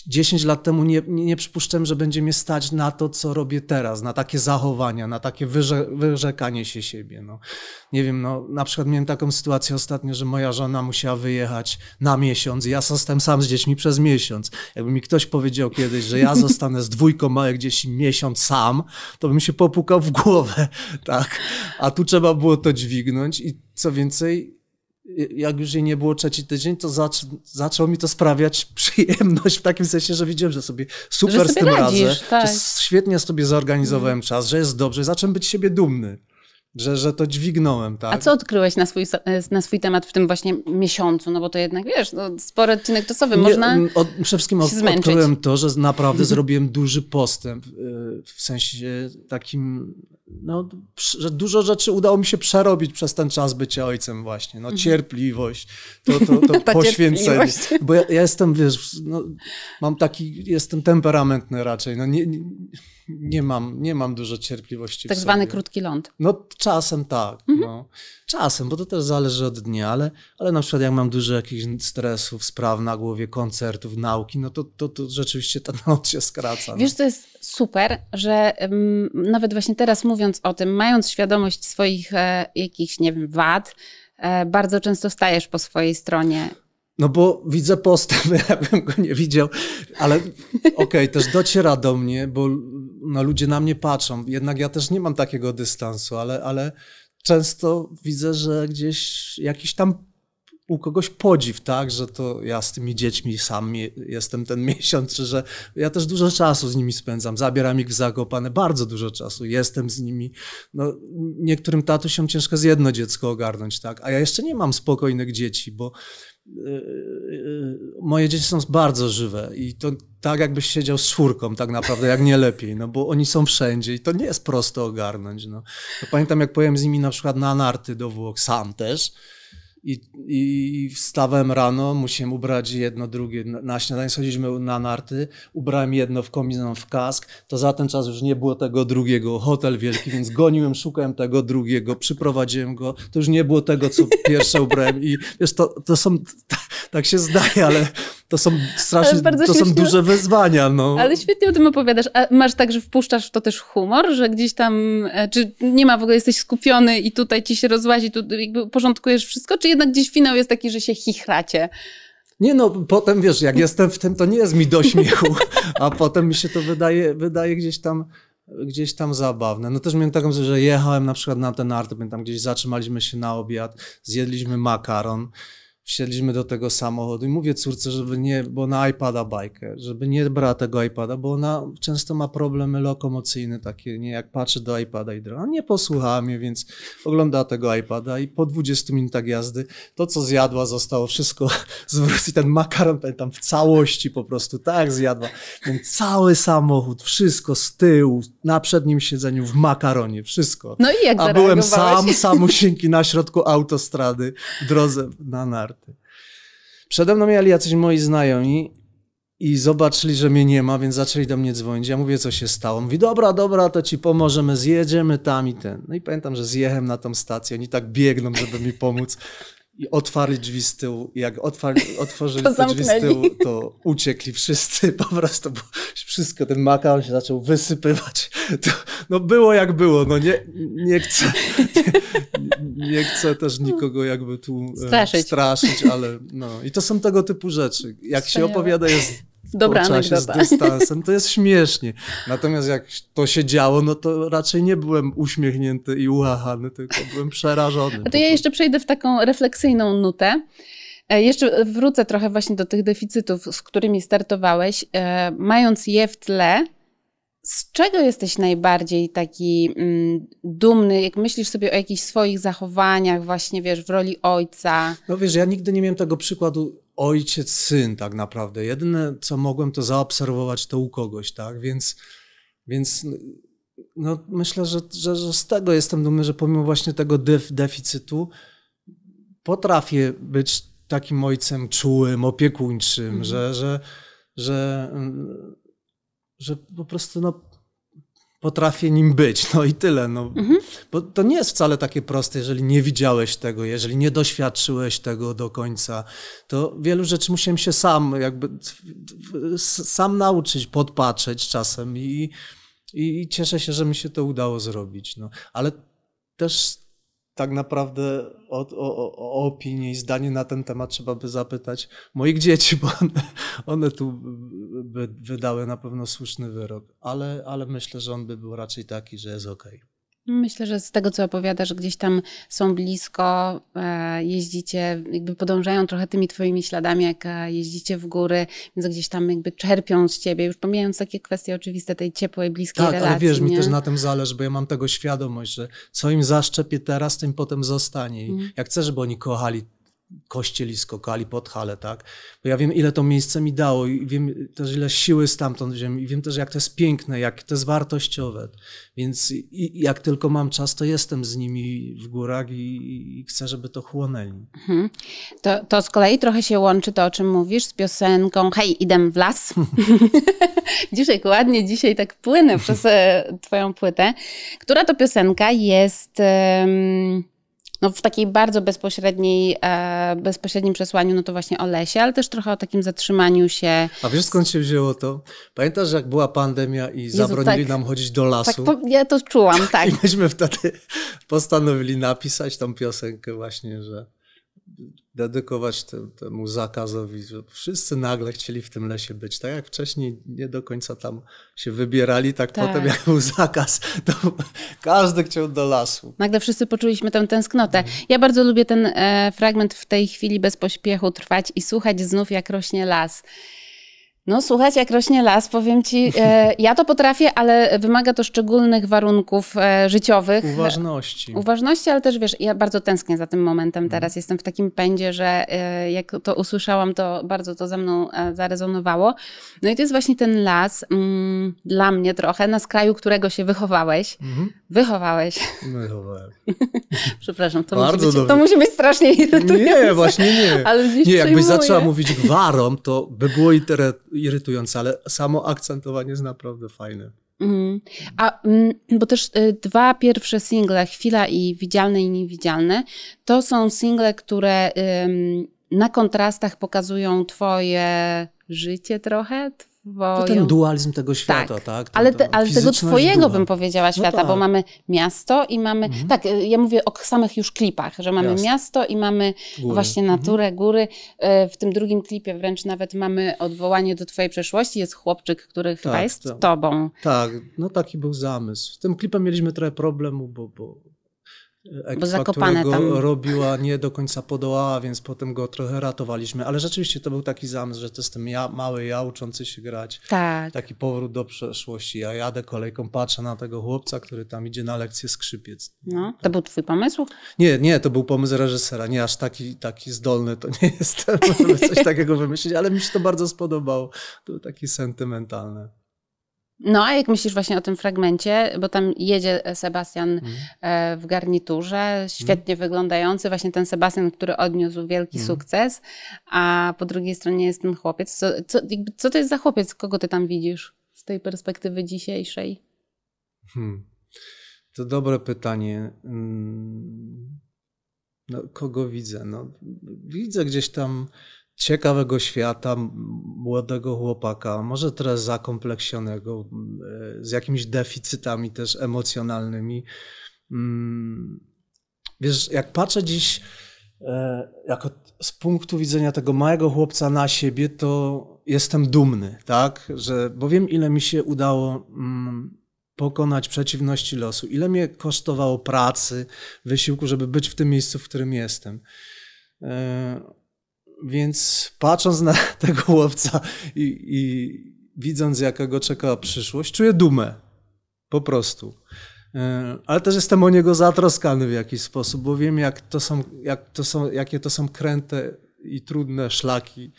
10 lat temu nie, nie że będzie mnie stać na to, co robię teraz, na takie zachowania, na takie wyrze, wyrzekanie się siebie. No. Nie wiem, no, na przykład miałem taką sytuację ostatnio, że moja żona musiała wyjechać na miesiąc i ja zostałem sam z dziećmi przez miesiąc. Jakby mi ktoś powiedział kiedyś, że ja [laughs] zostanę z dwójką małych dzieci miesiąc sam, to bym się popukał w głowę, [laughs] tak? A tu trzeba było to dźwignąć i co więcej, jak już jej nie było trzeci tydzień, to zac zaczął mi to sprawiać [laughs] przyjemność w takim sensie, że widziałem, że sobie super że sobie z tym radzisz, radzę, tak. że świetnie sobie zorganizowałem mm. czas, że jest dobrze, zacząłem być siebie dumny. Że, że to dźwignąłem, tak? A co odkryłeś na swój, e, na swój temat w tym właśnie miesiącu? No bo to jednak, wiesz, no, spory odcinek czasowy, nie, można od, Przede wszystkim od, odkryłem to, że naprawdę [laughs] zrobiłem duży postęp e, w sensie takim no, że dużo rzeczy udało mi się przerobić przez ten czas bycia ojcem właśnie. No mhm. cierpliwość, to, to, to [laughs] poświęcenie. Bo ja, ja, jestem, wiesz, no, mam taki, jestem temperamentny raczej. No, nie, nie nie mam, nie mam dużo cierpliwości. Tak zwany krótki ląd. No czasem tak. Mhm. No. Czasem, bo to też zależy od dnia, ale, ale na przykład jak mam dużo jakichś stresów, spraw na głowie, koncertów, nauki, no to, to, to rzeczywiście ta [laughs] noc się skraca. No. Wiesz, no. to jest super, że um, nawet właśnie teraz mówiąc o tym, mając świadomość swoich e, jakichś, nie wiem, wad, e, bardzo często stajesz po swojej stronie. No bo widzę postęp, [laughs] ja bym go nie widział, ale okej, okay, też dociera do mnie, bo no ludzie na mnie patrzą. Jednak ja też nie mam takiego dystansu, ale, ale często widzę, że gdzieś jakiś tam u kogoś podziw, tak, że to ja z tymi dziećmi sam jestem ten [laughs] miesiąc, czy że ja też dużo czasu z nimi spędzam, zabieram ich w Zakopane, bardzo dużo czasu, jestem z nimi. No, niektórym się ciężko z jedno dziecko ogarnąć, tak, a ja jeszcze nie mam spokojnych dzieci, bo e, e, moje dzieci są bardzo żywe i to tak jakbyś siedział z czwórką tak naprawdę, jak nie lepiej, no bo oni są wszędzie i to nie jest prosto ogarnąć, no. pamiętam jak pojem z nimi na przykład na narty do Włoch, sam też, i, I wstawałem rano, musiałem ubrać jedno, drugie. Na śniadanie schodziliśmy na narty, ubrałem jedno w kombinezon, w kask. To za ten czas już nie było tego drugiego. Hotel wielki, więc goniłem, szukałem tego drugiego, przyprowadziłem go. To już nie było tego, co pierwsze ubrałem. I wiesz, to, to są, [laughs] tak się zdaje, ale to są strasznie, to śmieszne. są duże wyzwania. No. Ale świetnie o tym opowiadasz. A masz tak, że wpuszczasz w to też humor, że gdzieś tam, e, czy nie ma w ogóle, jesteś skupiony i tutaj ci się rozłazi, tu jakby porządkujesz wszystko, czy jednak gdzieś finał jest taki, że się chichracie. Nie no, potem wiesz, jak jestem w tym, to nie jest mi do śmiechu, [laughs] a potem mi się to wydaje, wydaje gdzieś tam gdzieś tam zabawne. No też miałem taką że jechałem na przykład na ten art, tam gdzieś zatrzymaliśmy się na obiad, zjedliśmy makaron, Wsiedliśmy do tego samochodu i mówię córce, żeby nie, bo na iPada bajkę, żeby nie brała tego iPada, bo ona często ma problemy lokomocyjne takie, nie jak patrzy do iPada i droga nie posłuchała mnie, więc oglądała tego iPada i po 20 minutach jazdy to, co zjadła, zostało wszystko [laughs] zwrócić, ten makaron tam w całości po prostu tak zjadła, ten cały samochód, wszystko z tyłu, na przednim siedzeniu, w makaronie, wszystko. No i jak A byłem sam, samusieńki na środku autostrady, w drodze na nart. Przede mną mieli jacyś moi znajomi i zobaczyli, że mnie nie ma, więc zaczęli do mnie dzwonić. Ja mówię, co się stało. Mówi, dobra, dobra, to ci pomożemy, zjedziemy tam i ten. No i pamiętam, że zjechałem na tą stację, oni tak biegną, żeby mi pomóc. I otwarli drzwi z tyłu. I jak otwarli, [laughs] otworzyli te drzwi z tyłu, to uciekli wszyscy. [laughs] Po prostu wszystko, ten makaron się zaczął wysypywać. To, no było jak było, no nie, nie chcę, nie, nie chcę też no. nikogo jakby tu e, straszyć, straszyć ale no. I to są tego typu rzeczy. Jak Wspaniałe. się opowiada jest [laughs] Dobra po czasie anegdota. z [laughs] dystansem, to jest śmiesznie. Natomiast jak to się działo, no to raczej nie byłem uśmiechnięty i uchahany, tylko byłem przerażony. A to ja jeszcze przejdę w taką refleksyjną nutę. E, jeszcze wrócę trochę właśnie do tych deficytów, z którymi startowałeś. E, mając je w tle, z czego jesteś najbardziej taki mm, dumny, jak myślisz sobie o jakichś swoich zachowaniach, właśnie wiesz, w roli ojca? No wiesz, ja nigdy nie miałem tego przykładu ojciec, syn tak naprawdę. Jedyne, co mogłem, to zaobserwować to u kogoś, tak? Więc, więc no, myślę, że, że, że z tego jestem dumny, że pomimo właśnie tego def, deficytu potrafię być takim ojcem czułym, opiekuńczym, mm że, że, że mm, że po prostu no, potrafię nim być, no i tyle. No. Mhm. Bo to nie jest wcale takie proste, jeżeli nie widziałeś tego, jeżeli nie doświadczyłeś tego do końca, to wielu rzeczy musiałem się sam jakby sam nauczyć, podpatrzeć czasem i, i, i cieszę się, że mi się to udało zrobić. No. Ale też tak naprawdę o, o, o opinię i zdanie na ten temat trzeba by zapytać moich dzieci, bo one, one tu by wydały na pewno słuszny wyrok, ale, ale myślę, że on by był raczej taki, że jest okej. Okay. Myślę, że z tego, co opowiadasz, gdzieś tam są blisko, e, jeździcie, jakby podążają trochę tymi twoimi śladami, jak e, jeździcie w góry, więc gdzieś tam jakby czerpią z ciebie, już pomijając takie kwestie oczywiste tej ciepłej, bliskiej tak, relacji. Tak, ale wiesz, nie? mi też na tym zależy, bo ja mam tego świadomość, że co im zaszczepię teraz, tym potem zostanie. I mm. jak chcę, żeby oni kochali kościelisko, skokali pod hale, tak? Bo ja wiem, ile to miejsce mi dało i wiem też, ile siły stamtąd wziąłem i wiem też, jak to jest piękne, jak to jest wartościowe. Więc i, jak tylko mam czas, to jestem z nimi w górach i, i chcę, żeby to chłonęli. Mhm. To, to z kolei trochę się łączy to, o czym mówisz, z piosenką Hej, idę w las. [laughs] dzisiaj ładnie, dzisiaj tak płynę przez e, twoją płytę. Która to piosenka jest no w takiej bardzo bezpośredniej, e, bezpośrednim przesłaniu, no to właśnie o lesie, ale też trochę o takim zatrzymaniu się. A wiesz skąd się wzięło to? Pamiętasz jak była pandemia i Jezu, zabronili tak, nam chodzić do lasu? Tak, ja to czułam, [laughs] tak. I myśmy wtedy postanowili napisać tą piosenkę właśnie, że dedykować temu zakazowi, że wszyscy nagle chcieli w tym lesie być. Tak jak wcześniej nie do końca tam się wybierali, tak, tak. potem jak był zakaz, to każdy chciał do lasu. Nagle wszyscy poczuliśmy tę tęsknotę. Ja bardzo lubię ten e, fragment w tej chwili bez pośpiechu trwać i słuchać znów jak rośnie las. No słuchać, jak rośnie las, powiem ci, e, [laughs] ja to potrafię, ale wymaga to szczególnych warunków e, życiowych. Uważności. Uważności, ale też wiesz, ja bardzo tęsknię za tym momentem mhm. teraz. Jestem w takim pędzie, że e, jak to usłyszałam, to bardzo to ze mną e, zarezonowało. No i to jest właśnie ten las mm, dla mnie trochę, na skraju którego się wychowałeś. Mm -hmm. Wychowałeś. Wychowałem. [laughs] Przepraszam, to bardzo musi, być, to musi być strasznie irytujące. Nie, właśnie nie. Ale nie, jakbyś zaczęła mówić gwarom, to by było interesujące irytujące, ale samo akcentowanie jest naprawdę fajne. Mhm. Mm. A, bo też y, dwa pierwsze single, Chwila i Widzialne i Niewidzialne, to są single, które na kontrastach pokazują twoje życie trochę, bo to ten ją... dualizm tego świata, tak? tak? ale, te, ale tego twojego bym powiedziała no świata, no tak. bo mamy miasto i mamy. Mhm. Tak, y, ja mówię o samych już klipach, że mamy Jasne. miasto i mamy góry. właśnie mhm. naturę, mhm. góry. Y, w tym drugim klipie wręcz nawet mamy odwołanie do twojej przeszłości. Jest chłopczyk, który tak, chyba jest to, tobą. Tak, no taki był zamysł. Z tym klipem mieliśmy trochę problemu, bo, bo bo zakopane tam. robiła, nie do końca podołała, więc potem go trochę ratowaliśmy. Ale rzeczywiście to był taki zamysł, że to jestem ja, mały ja uczący się grać. Tak. Taki powrót do przeszłości. Ja jadę kolejką, patrzę na tego chłopca, który tam idzie na lekcję skrzypiec. No, to tak. był twój pomysł? Nie, nie, to był pomysł reżysera. Nie, aż taki, taki zdolny to nie jestem, żeby coś [laughs] takiego wymyślić, ale mi się to bardzo spodobało. To był taki sentymentalny. No a jak myślisz właśnie o tym fragmencie, bo tam jedzie e, Sebastian mm. w garniturze, mhm. świetnie mm. wyglądający, właśnie ten Sebastian, który odniósł wielki mm. sukces, a po drugiej stronie jest ten chłopiec. Co, co, co, to jest za chłopiec? Kogo ty tam widzisz z tej perspektywy dzisiejszej? Hmm. To dobre pytanie. Mm. No, kogo widzę? No, widzę gdzieś tam ciekawego świata, młodego chłopaka, może teraz zakompleksionego, e, z jakimiś deficytami też emocjonalnymi. Mm, wiesz, jak patrzę dziś e, jako z punktu widzenia tego małego chłopca na siebie, to jestem dumny, tak? Że, bo wiem, ile mi się udało mm, pokonać przeciwności losu, ile mnie kosztowało pracy, wysiłku, żeby być w tym miejscu, w którym jestem. E, więc patrząc na [laughs] tego łowca i, i widząc, jaka go czeka przyszłość, czuję dumę. Po prostu. E, ale też jestem o niego zatroskany w jakiś sposób, bo wiem, jak to są, jak to są, jakie to są kręte i trudne szlaki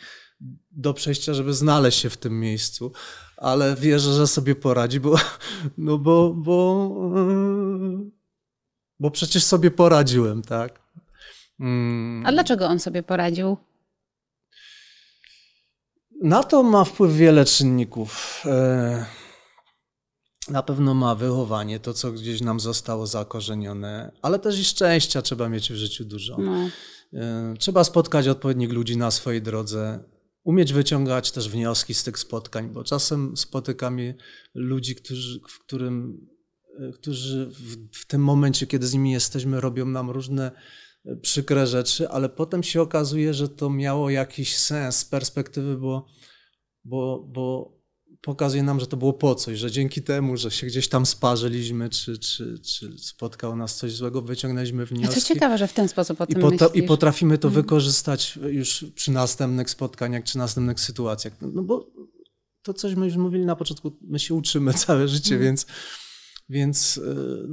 do przejścia, żeby znaleźć się w tym miejscu. Ale wierzę, że sobie poradzi, bo, [laughs] no bo, bo, e, bo przecież sobie poradziłem, tak? Mm. A dlaczego on sobie poradził? Na to ma wpływ wiele czynników. E, na pewno ma wychowanie, to co gdzieś nam zostało zakorzenione, ale też i szczęścia trzeba mieć w życiu dużo. No. E, trzeba spotkać odpowiednich ludzi na swojej drodze, umieć wyciągać też wnioski z tych spotkań, bo czasem spotykamy ludzi, którzy, w którym, e, którzy w, w tym momencie, kiedy z nimi jesteśmy, robią nam różne przykre rzeczy, ale potem się okazuje, że to miało jakiś sens z perspektywy, bo, bo, bo pokazuje nam, że to było po coś, że dzięki temu, że się gdzieś tam sparzyliśmy, czy, czy, czy spotkało nas coś złego, wyciągnęliśmy wnioski. A to ciekawe, że w ten sposób o tym i, pota- I potrafimy to mhm. wykorzystać już przy następnych spotkaniach, czy następnych sytuacjach. No, no bo to, coś my już mówili na początku, my się uczymy [laughs] całe życie, mhm. więc więc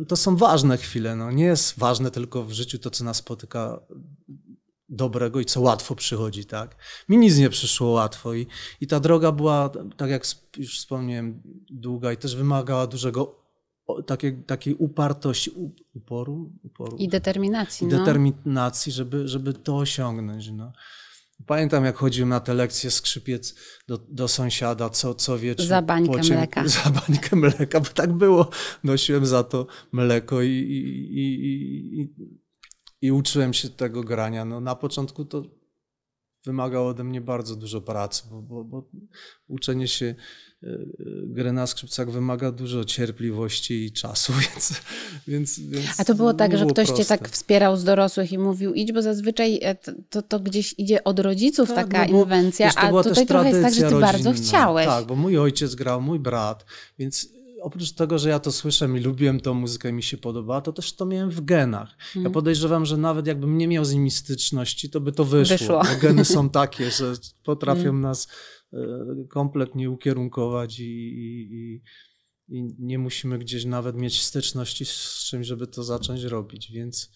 y, to są ważne chwile. No. Nie jest ważne tylko w życiu to, co nas spotyka dobrego i co łatwo przychodzi, tak? Mi nic nie przyszło łatwo i, i ta droga była, tak jak już wspomniałem, długa i też wymagała dużego takiej, takiej upartości, uporu, uporu. I determinacji. I no. determinacji, no. żeby, żeby to osiągnąć. No. Pamiętam, jak chodziłem na te lekcje skrzypiec do, do sąsiada, co, co wieczór. Za bańkę mleka. [laughs] Za bańkę mleka, bo tak było. Nosiłem za to mleko i, i, i, i, i uczyłem się tego grania. No, na początku to wymagało ode mnie bardzo dużo pracy, bo, bo, bo uczenie się e, gry na skrzypcach wymaga dużo cierpliwości i czasu, [laughs] więc... więc, więc A to było no, tak, było że ktoś proste. cię tak wspierał z dorosłych i mówił idź, bo zazwyczaj e, to, to gdzieś idzie od rodziców tak, taka no inwencja, a tutaj trochę jest tak, że ty rodzinna. bardzo chciałeś. Tak, bo mój ojciec grał, mój brat, więc oprócz tego, że ja to słyszę i lubiłem tą muzykę i mi się podoba, to też to miałem w genach. Ja mhm. podejrzewam, że nawet jakbym nie miał z nimi styczności, to by to wyszło. wyszło. Geny są [laughs] takie, że potrafią mhm. nas e, kompletnie ukierunkować i, i, i nie musimy gdzieś nawet mieć styczności z czymś, żeby to zacząć robić, więc...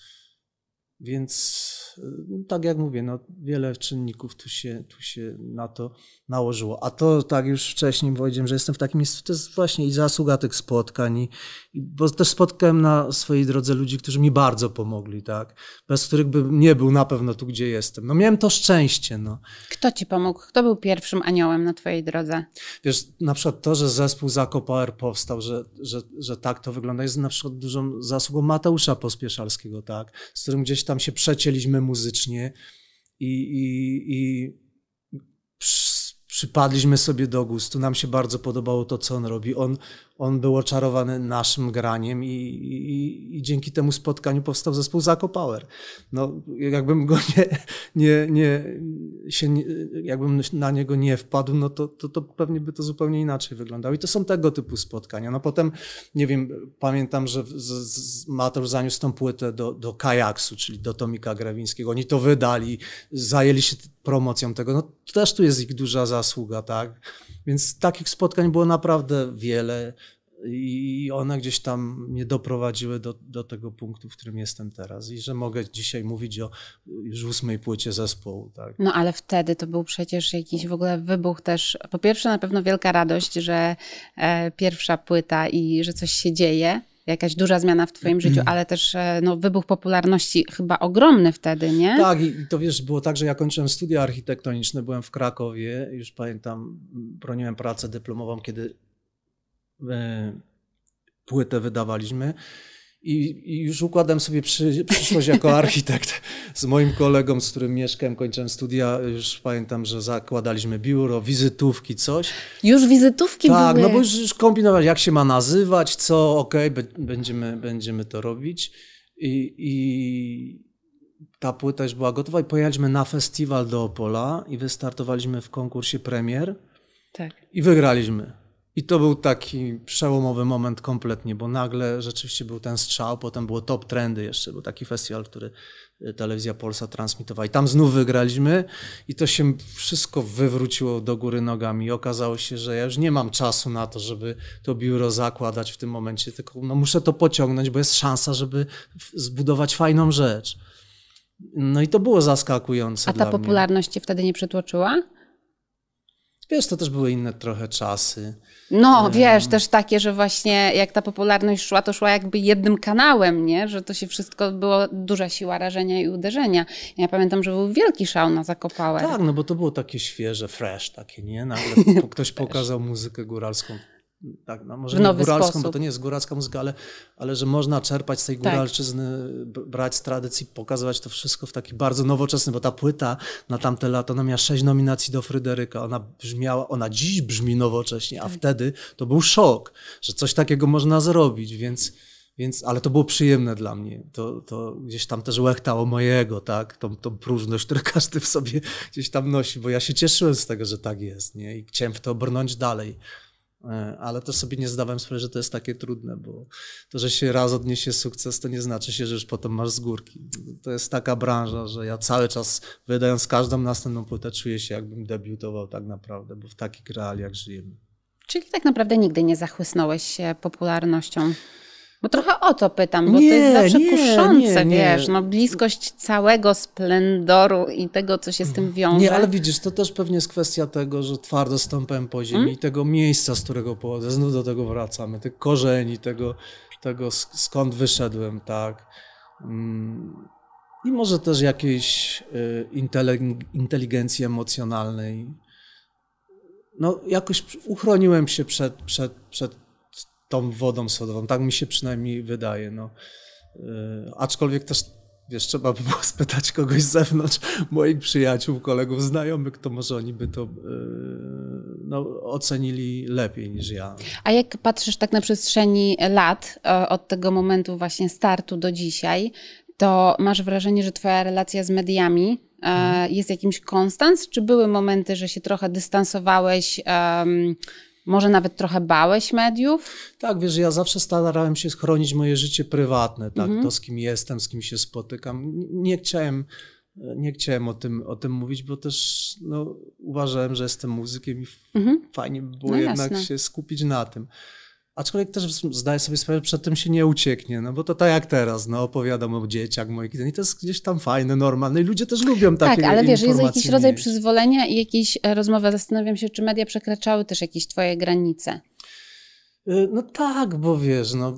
Więc y, no, tak jak mówię, no, wiele czynników tu się, tu się na to nałożyło. A to tak już wcześniej powiedziałem, że jestem w takim miejscu, to jest właśnie i zasługa tych spotkań, i, bo też spotkałem na swojej drodze ludzi, którzy mi bardzo pomogli, tak? bez których bym nie był na pewno tu, gdzie jestem. No miałem to szczęście. No. Kto ci pomógł? Kto był pierwszym aniołem na twojej drodze? Wiesz, na przykład to, że zespół Zakopar powstał, że, że, że tak to wygląda, jest na przykład dużą zasługą Mateusza Pospieszalskiego, tak? z którym gdzieś tam się przecięliśmy muzycznie i, i, i przypadliśmy sobie do gustu. Nam się bardzo podobało to, co on robi. On, on był oczarowany naszym graniem i, i, i, dzięki temu spotkaniu powstał zespół Zako Power. No, jakbym go nie, nie, nie, się nie, jakbym na niego nie wpadł, no to, to, to pewnie by to zupełnie inaczej wyglądało. I to są tego typu spotkania. No potem, nie wiem, pamiętam, że z, z Mator zaniósł tą płytę do, do Kajaksu, czyli do Tomika Grawińskiego. Oni to wydali, zajęli się promocją tego. No też tu jest ich duża zasługa, tak? Więc takich spotkań było naprawdę wiele i one gdzieś tam mnie doprowadziły do, do tego punktu, w którym jestem teraz i że mogę dzisiaj mówić o już ósmej płycie zespołu. Tak. No ale wtedy to był przecież jakiś w ogóle wybuch też. Po pierwsze na pewno wielka radość, że e, pierwsza płyta i że coś się dzieje, jakaś duża zmiana w twoim życiu, mm-hmm. ale też e, no, wybuch popularności chyba ogromny wtedy, nie? Tak, i to wiesz, było tak, że ja kończyłem studia architektoniczne, byłem w Krakowie, już pamiętam, broniłem pracę dyplomową, kiedy e, płytę wydawaliśmy. I, I, już układam sobie przy, przyszłość jako [laughs] architekt z moim kolegą, z którym mieszkałem, kończyłem studia. Już pamiętam, że zakładaliśmy biuro, wizytówki, coś. Już wizytówki Tak, były. no bo już, już kombinować, jak się ma nazywać, co, okej, okay, będziemy, będziemy to robić. I, I, ta płyta już była gotowa i pojechaliśmy na festiwal do Opola i wystartowaliśmy w konkursie premier. Tak. I wygraliśmy. I to był taki przełomowy moment kompletnie, bo nagle rzeczywiście był ten strzał, potem było top trendy jeszcze, był taki festiwal, który y, telewizja Polsa transmitowała i tam znów wygraliśmy i to się wszystko wywróciło do góry nogami. Okazało się, że ja już nie mam czasu na to, żeby to biuro zakładać w tym momencie, tylko no, muszę to pociągnąć, bo jest szansa, żeby zbudować fajną rzecz. No i to było zaskakujące. A ta popularność mnie. cię wtedy nie przytłoczyła? Wiesz, to też były inne trochę czasy. No, wiesz, też takie, że właśnie jak ta popularność szła, to szła jakby jednym kanałem, nie? Że to się wszystko było duża siła rażenia i uderzenia. Ja pamiętam, że był wielki szał na Zakopałę. Tak, no bo to było takie świeże, fresh takie, nie? Nagle [laughs] ktoś pokazał muzykę góralską tak, no może nie góralską, sposób. bo to nie jest góralska muzyka, ale, ale że można czerpać z tej tak. góralczyzny, tak. brać z tradycji, pokazywać to wszystko w taki bardzo nowoczesny, bo ta płyta na tamte lata, ona miała sześć nominacji do Fryderyka, ona brzmiała, ona dziś brzmi nowocześnie, a tak. wtedy to był szok, że coś takiego można zrobić, więc... Więc, ale to było przyjemne dla mnie. To, to gdzieś tam też łechtało mojego, tak? Tą, tą próżność, którą każdy w sobie gdzieś tam nosi, bo ja się cieszyłem z tego, że tak jest, nie? I chciałem w to brnąć dalej. E, ale też sobie nie zdawałem sprawy, że to jest takie trudne, bo to, że się raz odniesie sukces, to nie znaczy się, że już potem masz z górki. To jest taka branża, że ja cały czas wydając każdą następną płytę czuję się jakbym debiutował tak naprawdę, bo w takich realiach żyjemy. Czyli tak naprawdę nigdy nie zachłysnąłeś się popularnością? Bo trochę o to pytam, bo nie, to jest zawsze nie, kuszące, nie, wiesz, no bliskość całego splendoru i tego, co się z tym wiąże. Nie, ale widzisz, to też pewnie jest kwestia tego, że twardo stąpem po ziemi hmm? i tego miejsca, z którego pochodzę, znów do tego wracamy, tych korzeni, tego, tego skąd wyszedłem, tak. Mm. I może też jakiejś y, inteligencji emocjonalnej. No jakoś uchroniłem się przed, przed, przed tą wodą sodową. Tak mi się przynajmniej wydaje. No. E, aczkolwiek też wiesz, trzeba by było [laughs] spytać kogoś z zewnątrz, moich przyjaciół, kolegów, znajomych, to może oni by to e, no, ocenili lepiej niż ja. A jak patrzysz tak na przestrzeni lat, e, od tego momentu właśnie startu do dzisiaj, to masz wrażenie, że twoja relacja z mediami mhm. jest jakimś konstans? Czy były momenty, że się trochę dystansowałeś, może nawet trochę bałeś mediów? Tak, wiesz, ja zawsze starałem się chronić moje życie prywatne, tak, mhm. to z kim jestem, z kim się spotykam. Nie chciałem, e, nie chciałem o, tym, o tym mówić, bo też no, uważałem, że jestem muzykiem i mhm. fajnie by było no, jednak jasne. się skupić na tym. Aczkolwiek też zdaję sobie sprawę, że przed tym się nie ucieknie, no bo to tak jak teraz, no opowiadam o dzieciach moich i to jest gdzieś tam fajne, normalne i ludzie też lubią tak, takie Tak, ale wiesz, jest jakiś rodzaj mieć. przyzwolenia i jakieś e, rozmowa. Zastanawiam się, czy media przekraczały też jakieś twoje granice. Y, no tak, bo wiesz, no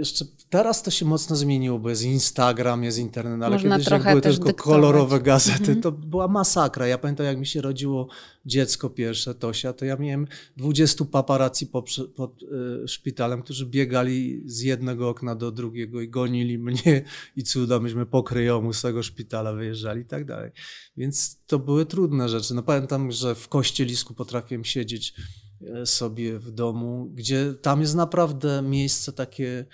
jeszcze teraz to się mocno zmieniło, bo jest Instagram, jest internet, ale Można kiedyś jak były tylko dyktować. kolorowe gazety, mm -hmm. to była masakra. Ja pamiętam, jak mi się rodziło dziecko pierwsze, Tosia, to ja miałem 20 paparazzi pod, pod y, szpitalem, którzy biegali z jednego okna do drugiego i gonili mnie [laughs] i cuda, myśmy pokryjomu z tego szpitala wyjeżdżali i tak dalej. Więc to były trudne rzeczy. No pamiętam, że w kościelisku potrafiłem siedzieć E, sobie w domu, gdzie tam jest naprawdę miejsce takie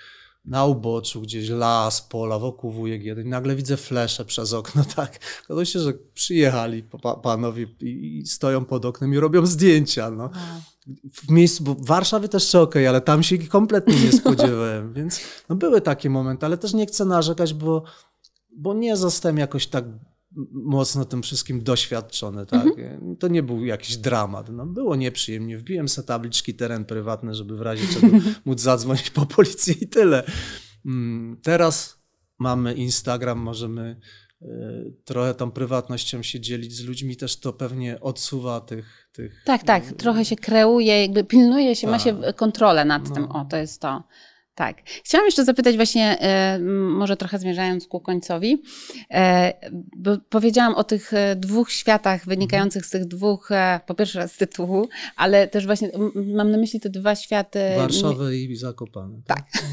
na uboczu, gdzieś las, pola, wokół wujek jeden. Nagle widzę flesze przez okno, [laughs] tak. No się, że przyjechali panowie i, stoją pod oknem i robią zdjęcia, no. W miejscu, bo w Warszawie też okej, okay, ale tam się kompletnie nie [laughs] spodziewałem, więc no były takie momenty, ale też nie chcę narzekać, bo, bo nie zostałem jakoś tak mocno tym wszystkim doświadczony, tak? Mhm. To nie był jakiś dramat. No, było nieprzyjemnie. Wbiłem sobie tabliczki teren prywatny, żeby w razie czego [laughs] móc zadzwonić po policję i tyle. Mm, teraz mamy Instagram, możemy e, trochę tą prywatnością się dzielić z ludźmi, też to pewnie odsuwa tych. tych tak, tak, mm, trochę się kreuje, jakby pilnuje się, tak. ma się tak. kontrolę nad no. tym. O, to jest to. Tak. Chciałam jeszcze zapytać właśnie, e, może trochę zmierzając ku końcowi, e, bo powiedziałam o tych e, dwóch światach wynikających z tych dwóch, po pierwsze z tytułu, ale też właśnie mam na myśli te dwa światy. Warszawy i Zakopane. Tak. tak.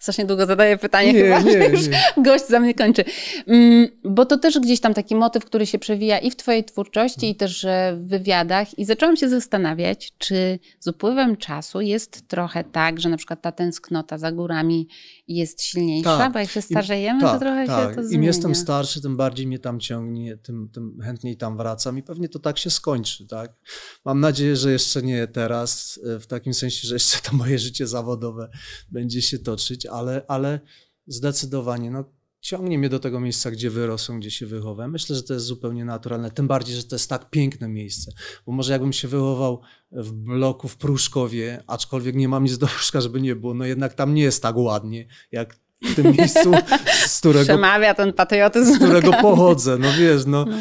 Strasznie długo zadaję pytanie, nie, chyba nie, już nie. gość za mnie kończy. Mm, bo to też gdzieś tam taki motyw, który się przewija i w Twojej twórczości, i też w wywiadach. I zacząłem się zastanawiać, czy z upływem czasu jest trochę tak, że na przykład ta tęsknota za górami jest silniejsza, tak. bo jak się starzejemy, Im, to tak, trochę tak. się to zmienia. Im jestem starszy, tym bardziej mnie tam ciągnie, tym, tym chętniej tam wracam i pewnie to tak się skończy. Tak? Mam nadzieję, że jeszcze nie teraz, w takim sensie, że jeszcze to moje życie zawodowe będzie się toczyć patrzeć, ale, ale zdecydowanie no, ciągnie mnie do tego miejsca, gdzie wyrosłem, gdzie się wychowałem. Myślę, że to jest zupełnie naturalne, tym bardziej, że to jest tak piękne miejsce, bo może jakbym się wychował w bloku w Pruszkowie, aczkolwiek nie mam nic do Pruszka, żeby nie było, no jednak tam nie jest tak ładnie, jak w tym miejscu, z którego... Przemawia ten patriotyzm. Z którego pochodzę, no wiesz, no. no.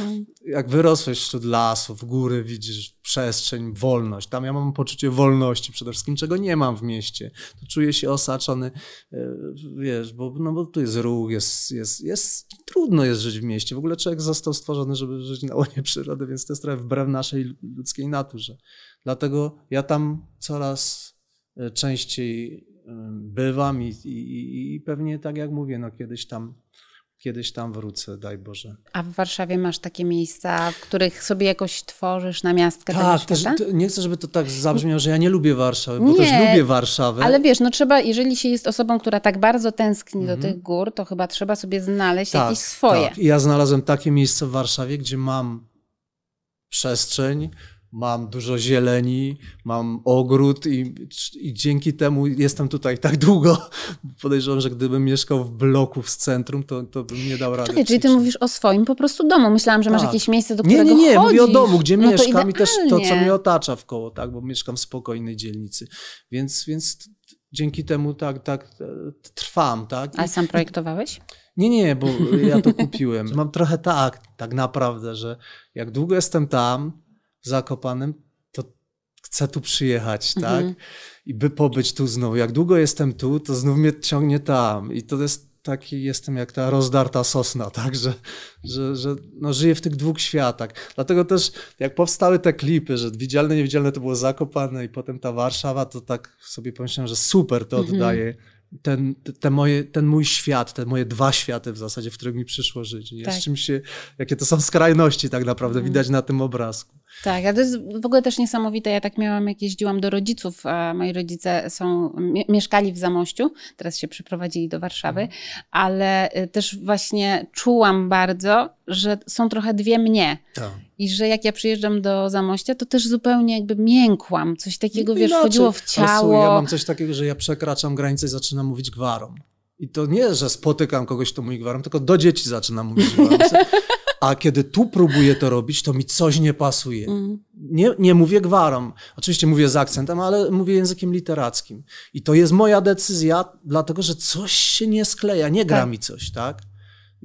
Jak wyrosłeś wśród lasów, góry, widzisz przestrzeń, wolność. Tam ja mam poczucie wolności przede wszystkim, czego nie mam w mieście. To czuję się osaczony, e, wiesz, bo, no bo tu jest ruch, jest, jest, jest... Trudno jest żyć w mieście. W ogóle człowiek został stworzony, żeby żyć na łonie przyrody, więc to jest trochę wbrew naszej ludzkiej naturze. Dlatego ja tam coraz e, częściej bywam i, i, i pewnie tak jak mówię, no kiedyś tam kiedyś tam wrócę, daj Boże. A w Warszawie masz takie miejsca, w których sobie jakoś tworzysz na miastkę? Tak, też, nie chcę, żeby to tak zabrzmiało, że ja nie lubię Warszawy, bo nie, też lubię Warszawę. Ale wiesz, no trzeba, jeżeli się jest osobą, która tak bardzo tęskni mhm. do tych gór, to chyba trzeba sobie znaleźć tak, jakieś swoje. Tak. ja znalazłem takie miejsce w Warszawie, gdzie mam przestrzeń, mam dużo zieleni, mam ogród i, i, dzięki temu jestem tutaj tak długo. [laughs] Podejrzewam, że gdybym mieszkał w bloku z centrum, to, to bym nie dał rady. Czekaj, czyli ty mówisz o swoim po prostu domu. Myślałam, że masz tak. jakieś miejsce, do którego Nie, nie, nie. Chodzisz. Mówię o domu, gdzie no mieszkam i też to, co mnie otacza wkoło, tak, bo mieszkam w spokojnej dzielnicy. Więc, więc dzięki temu tak, tak trwam, tak. A sam projektowałeś? Nie, nie, bo ja to [laughs] kupiłem. Mam trochę tak, tak naprawdę, że jak długo jestem tam, Zakopanem, to chcę tu przyjechać, tak? Mhm. I by pobyć tu znowu. Jak długo jestem tu, to znów mnie ciągnie tam. I to jest taki jestem jak ta rozdarta sosna, [laughs] tak, że, że, że no, żyję w tych dwóch światach. Dlatego też jak powstały te klipy, że widzialne, niewidzialne to było zakopane i potem ta Warszawa, to tak sobie pomyślałem, że super to mhm. oddaje ten, te moje, ten mój świat, te moje dwa światy w zasadzie, w którym mi przyszło żyć. Nie? Tak. Z czym się, jakie to są skrajności tak naprawdę, mhm. widać na tym obrazku. Tak, a to jest w ogóle też niesamowite. Ja tak miałam, jak jeździłam do rodziców, a moi rodzice są, mieszkali w Zamościu, teraz się przeprowadzili do Warszawy, mhm. ale y, też właśnie czułam bardzo, że są trochę dwie mnie. Tak. I że jak ja przyjeżdżam do Zamościa, to też zupełnie jakby miękłam. Coś takiego, Inaczej. wiesz, wchodziło w ciało. Asu, ja mam coś takiego, że ja przekraczam granicę i zaczynam mówić gwarą. I to nie, że spotykam kogoś, kto mówi gwarą, tylko do dzieci zaczynam mówić gwarą. [laughs] A kiedy tu próbuję to robić, to mi coś nie pasuje. Mm. Nie, nie mówię gwarą. Oczywiście mówię z akcentem, ale mówię językiem literackim. I to jest moja decyzja, dlatego że coś się nie skleja, nie gra tak. mi coś, tak?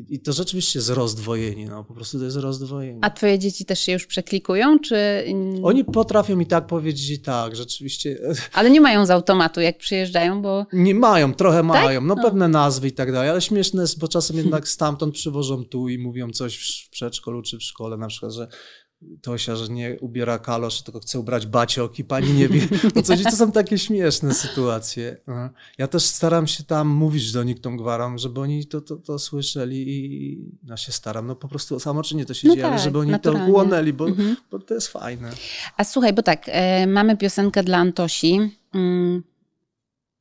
I to rzeczywiście jest rozdwojenie, no po prostu to jest rozdwojenie. A twoje dzieci też się już przeklikują, czy... Oni potrafią mi tak powiedzieć i tak, rzeczywiście. [laughs] Ale nie mają z automatu, jak przyjeżdżają, bo... Nie mają, trochę tak? mają, no, no, pewne nazwy i tak dalej, ale śmieszne jest, bo czasem jednak stamtąd przywożą tu i mówią coś w przedszkolu czy w szkole na przykład, że Tosia, że nie ubiera kalosz, tylko chce ubrać bacioki, pani nie wie no co To są takie śmieszne sytuacje. No. Ja też staram się tam mówić do nich tą gwarą, żeby oni to, to, to słyszeli i ja się staram, no po prostu samoczynnie to się no dzieje, tak, żeby oni naturalnie. to wchłonęli, bo, mhm. bo to jest fajne. A słuchaj, bo tak, y, mamy piosenkę dla Antosi. Y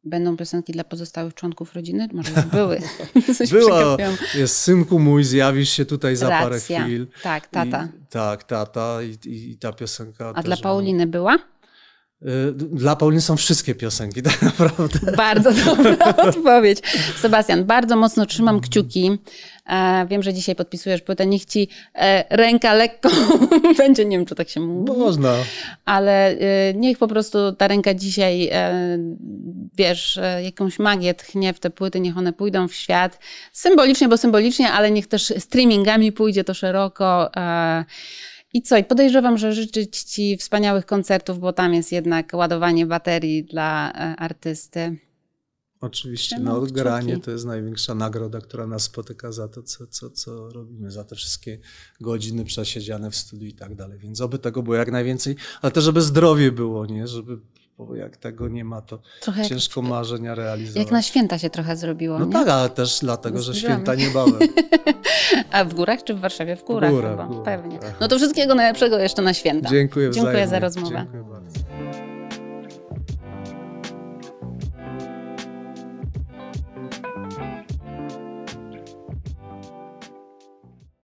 Będą piosenki dla pozostałych członków rodziny? Może już były. [laughs] Była. Jest synku mój, zjawisz się tutaj za Racja. parę chwil. Tak, tata. I, tak, tata i, i, ta piosenka. A dla no. Pauliny była? Y, dla Pauliny są wszystkie piosenki, [laughs] tak naprawdę. Bardzo dobra [laughs] odpowiedź. Sebastian, bardzo mocno trzymam kciuki E, wiem, że dzisiaj podpisujesz płytę, niech ci e, ręka lekko [laughs] będzie, nie wiem, czy tak się mówi. No, można. Ale e, niech po prostu ta ręka dzisiaj, wiesz, jakąś magię tchnie w te płyty, niech one pójdą w świat. Symbolicznie, bo symbolicznie, ale niech też streamingami pójdzie to szeroko. I co? I podejrzewam, że życzyć Ci wspaniałych koncertów, bo tam jest jednak ładowanie baterii dla artysty. Oczywiście, no, no, kciuki. granie to jest największa nagroda, która nas spotyka za to, co, co, co robimy, za te wszystkie godziny przesiedziane w studiu i tak dalej. Więc oby tego było jak najwięcej, ale też, żeby zdrowie było, nie? Żeby bo jak tego nie ma, to trochę ciężko jak, marzenia realizować. Jak na święta się trochę zrobiło. No nie? tak, ale też dlatego, że święta bałem. [laughs] A w górach czy w Warszawie? W górach, w górach chyba. górach. Pewnie. No to wszystkiego najlepszego jeszcze na święta. Dziękuję, Dziękuję za rozmowę. Dziękuję bardzo.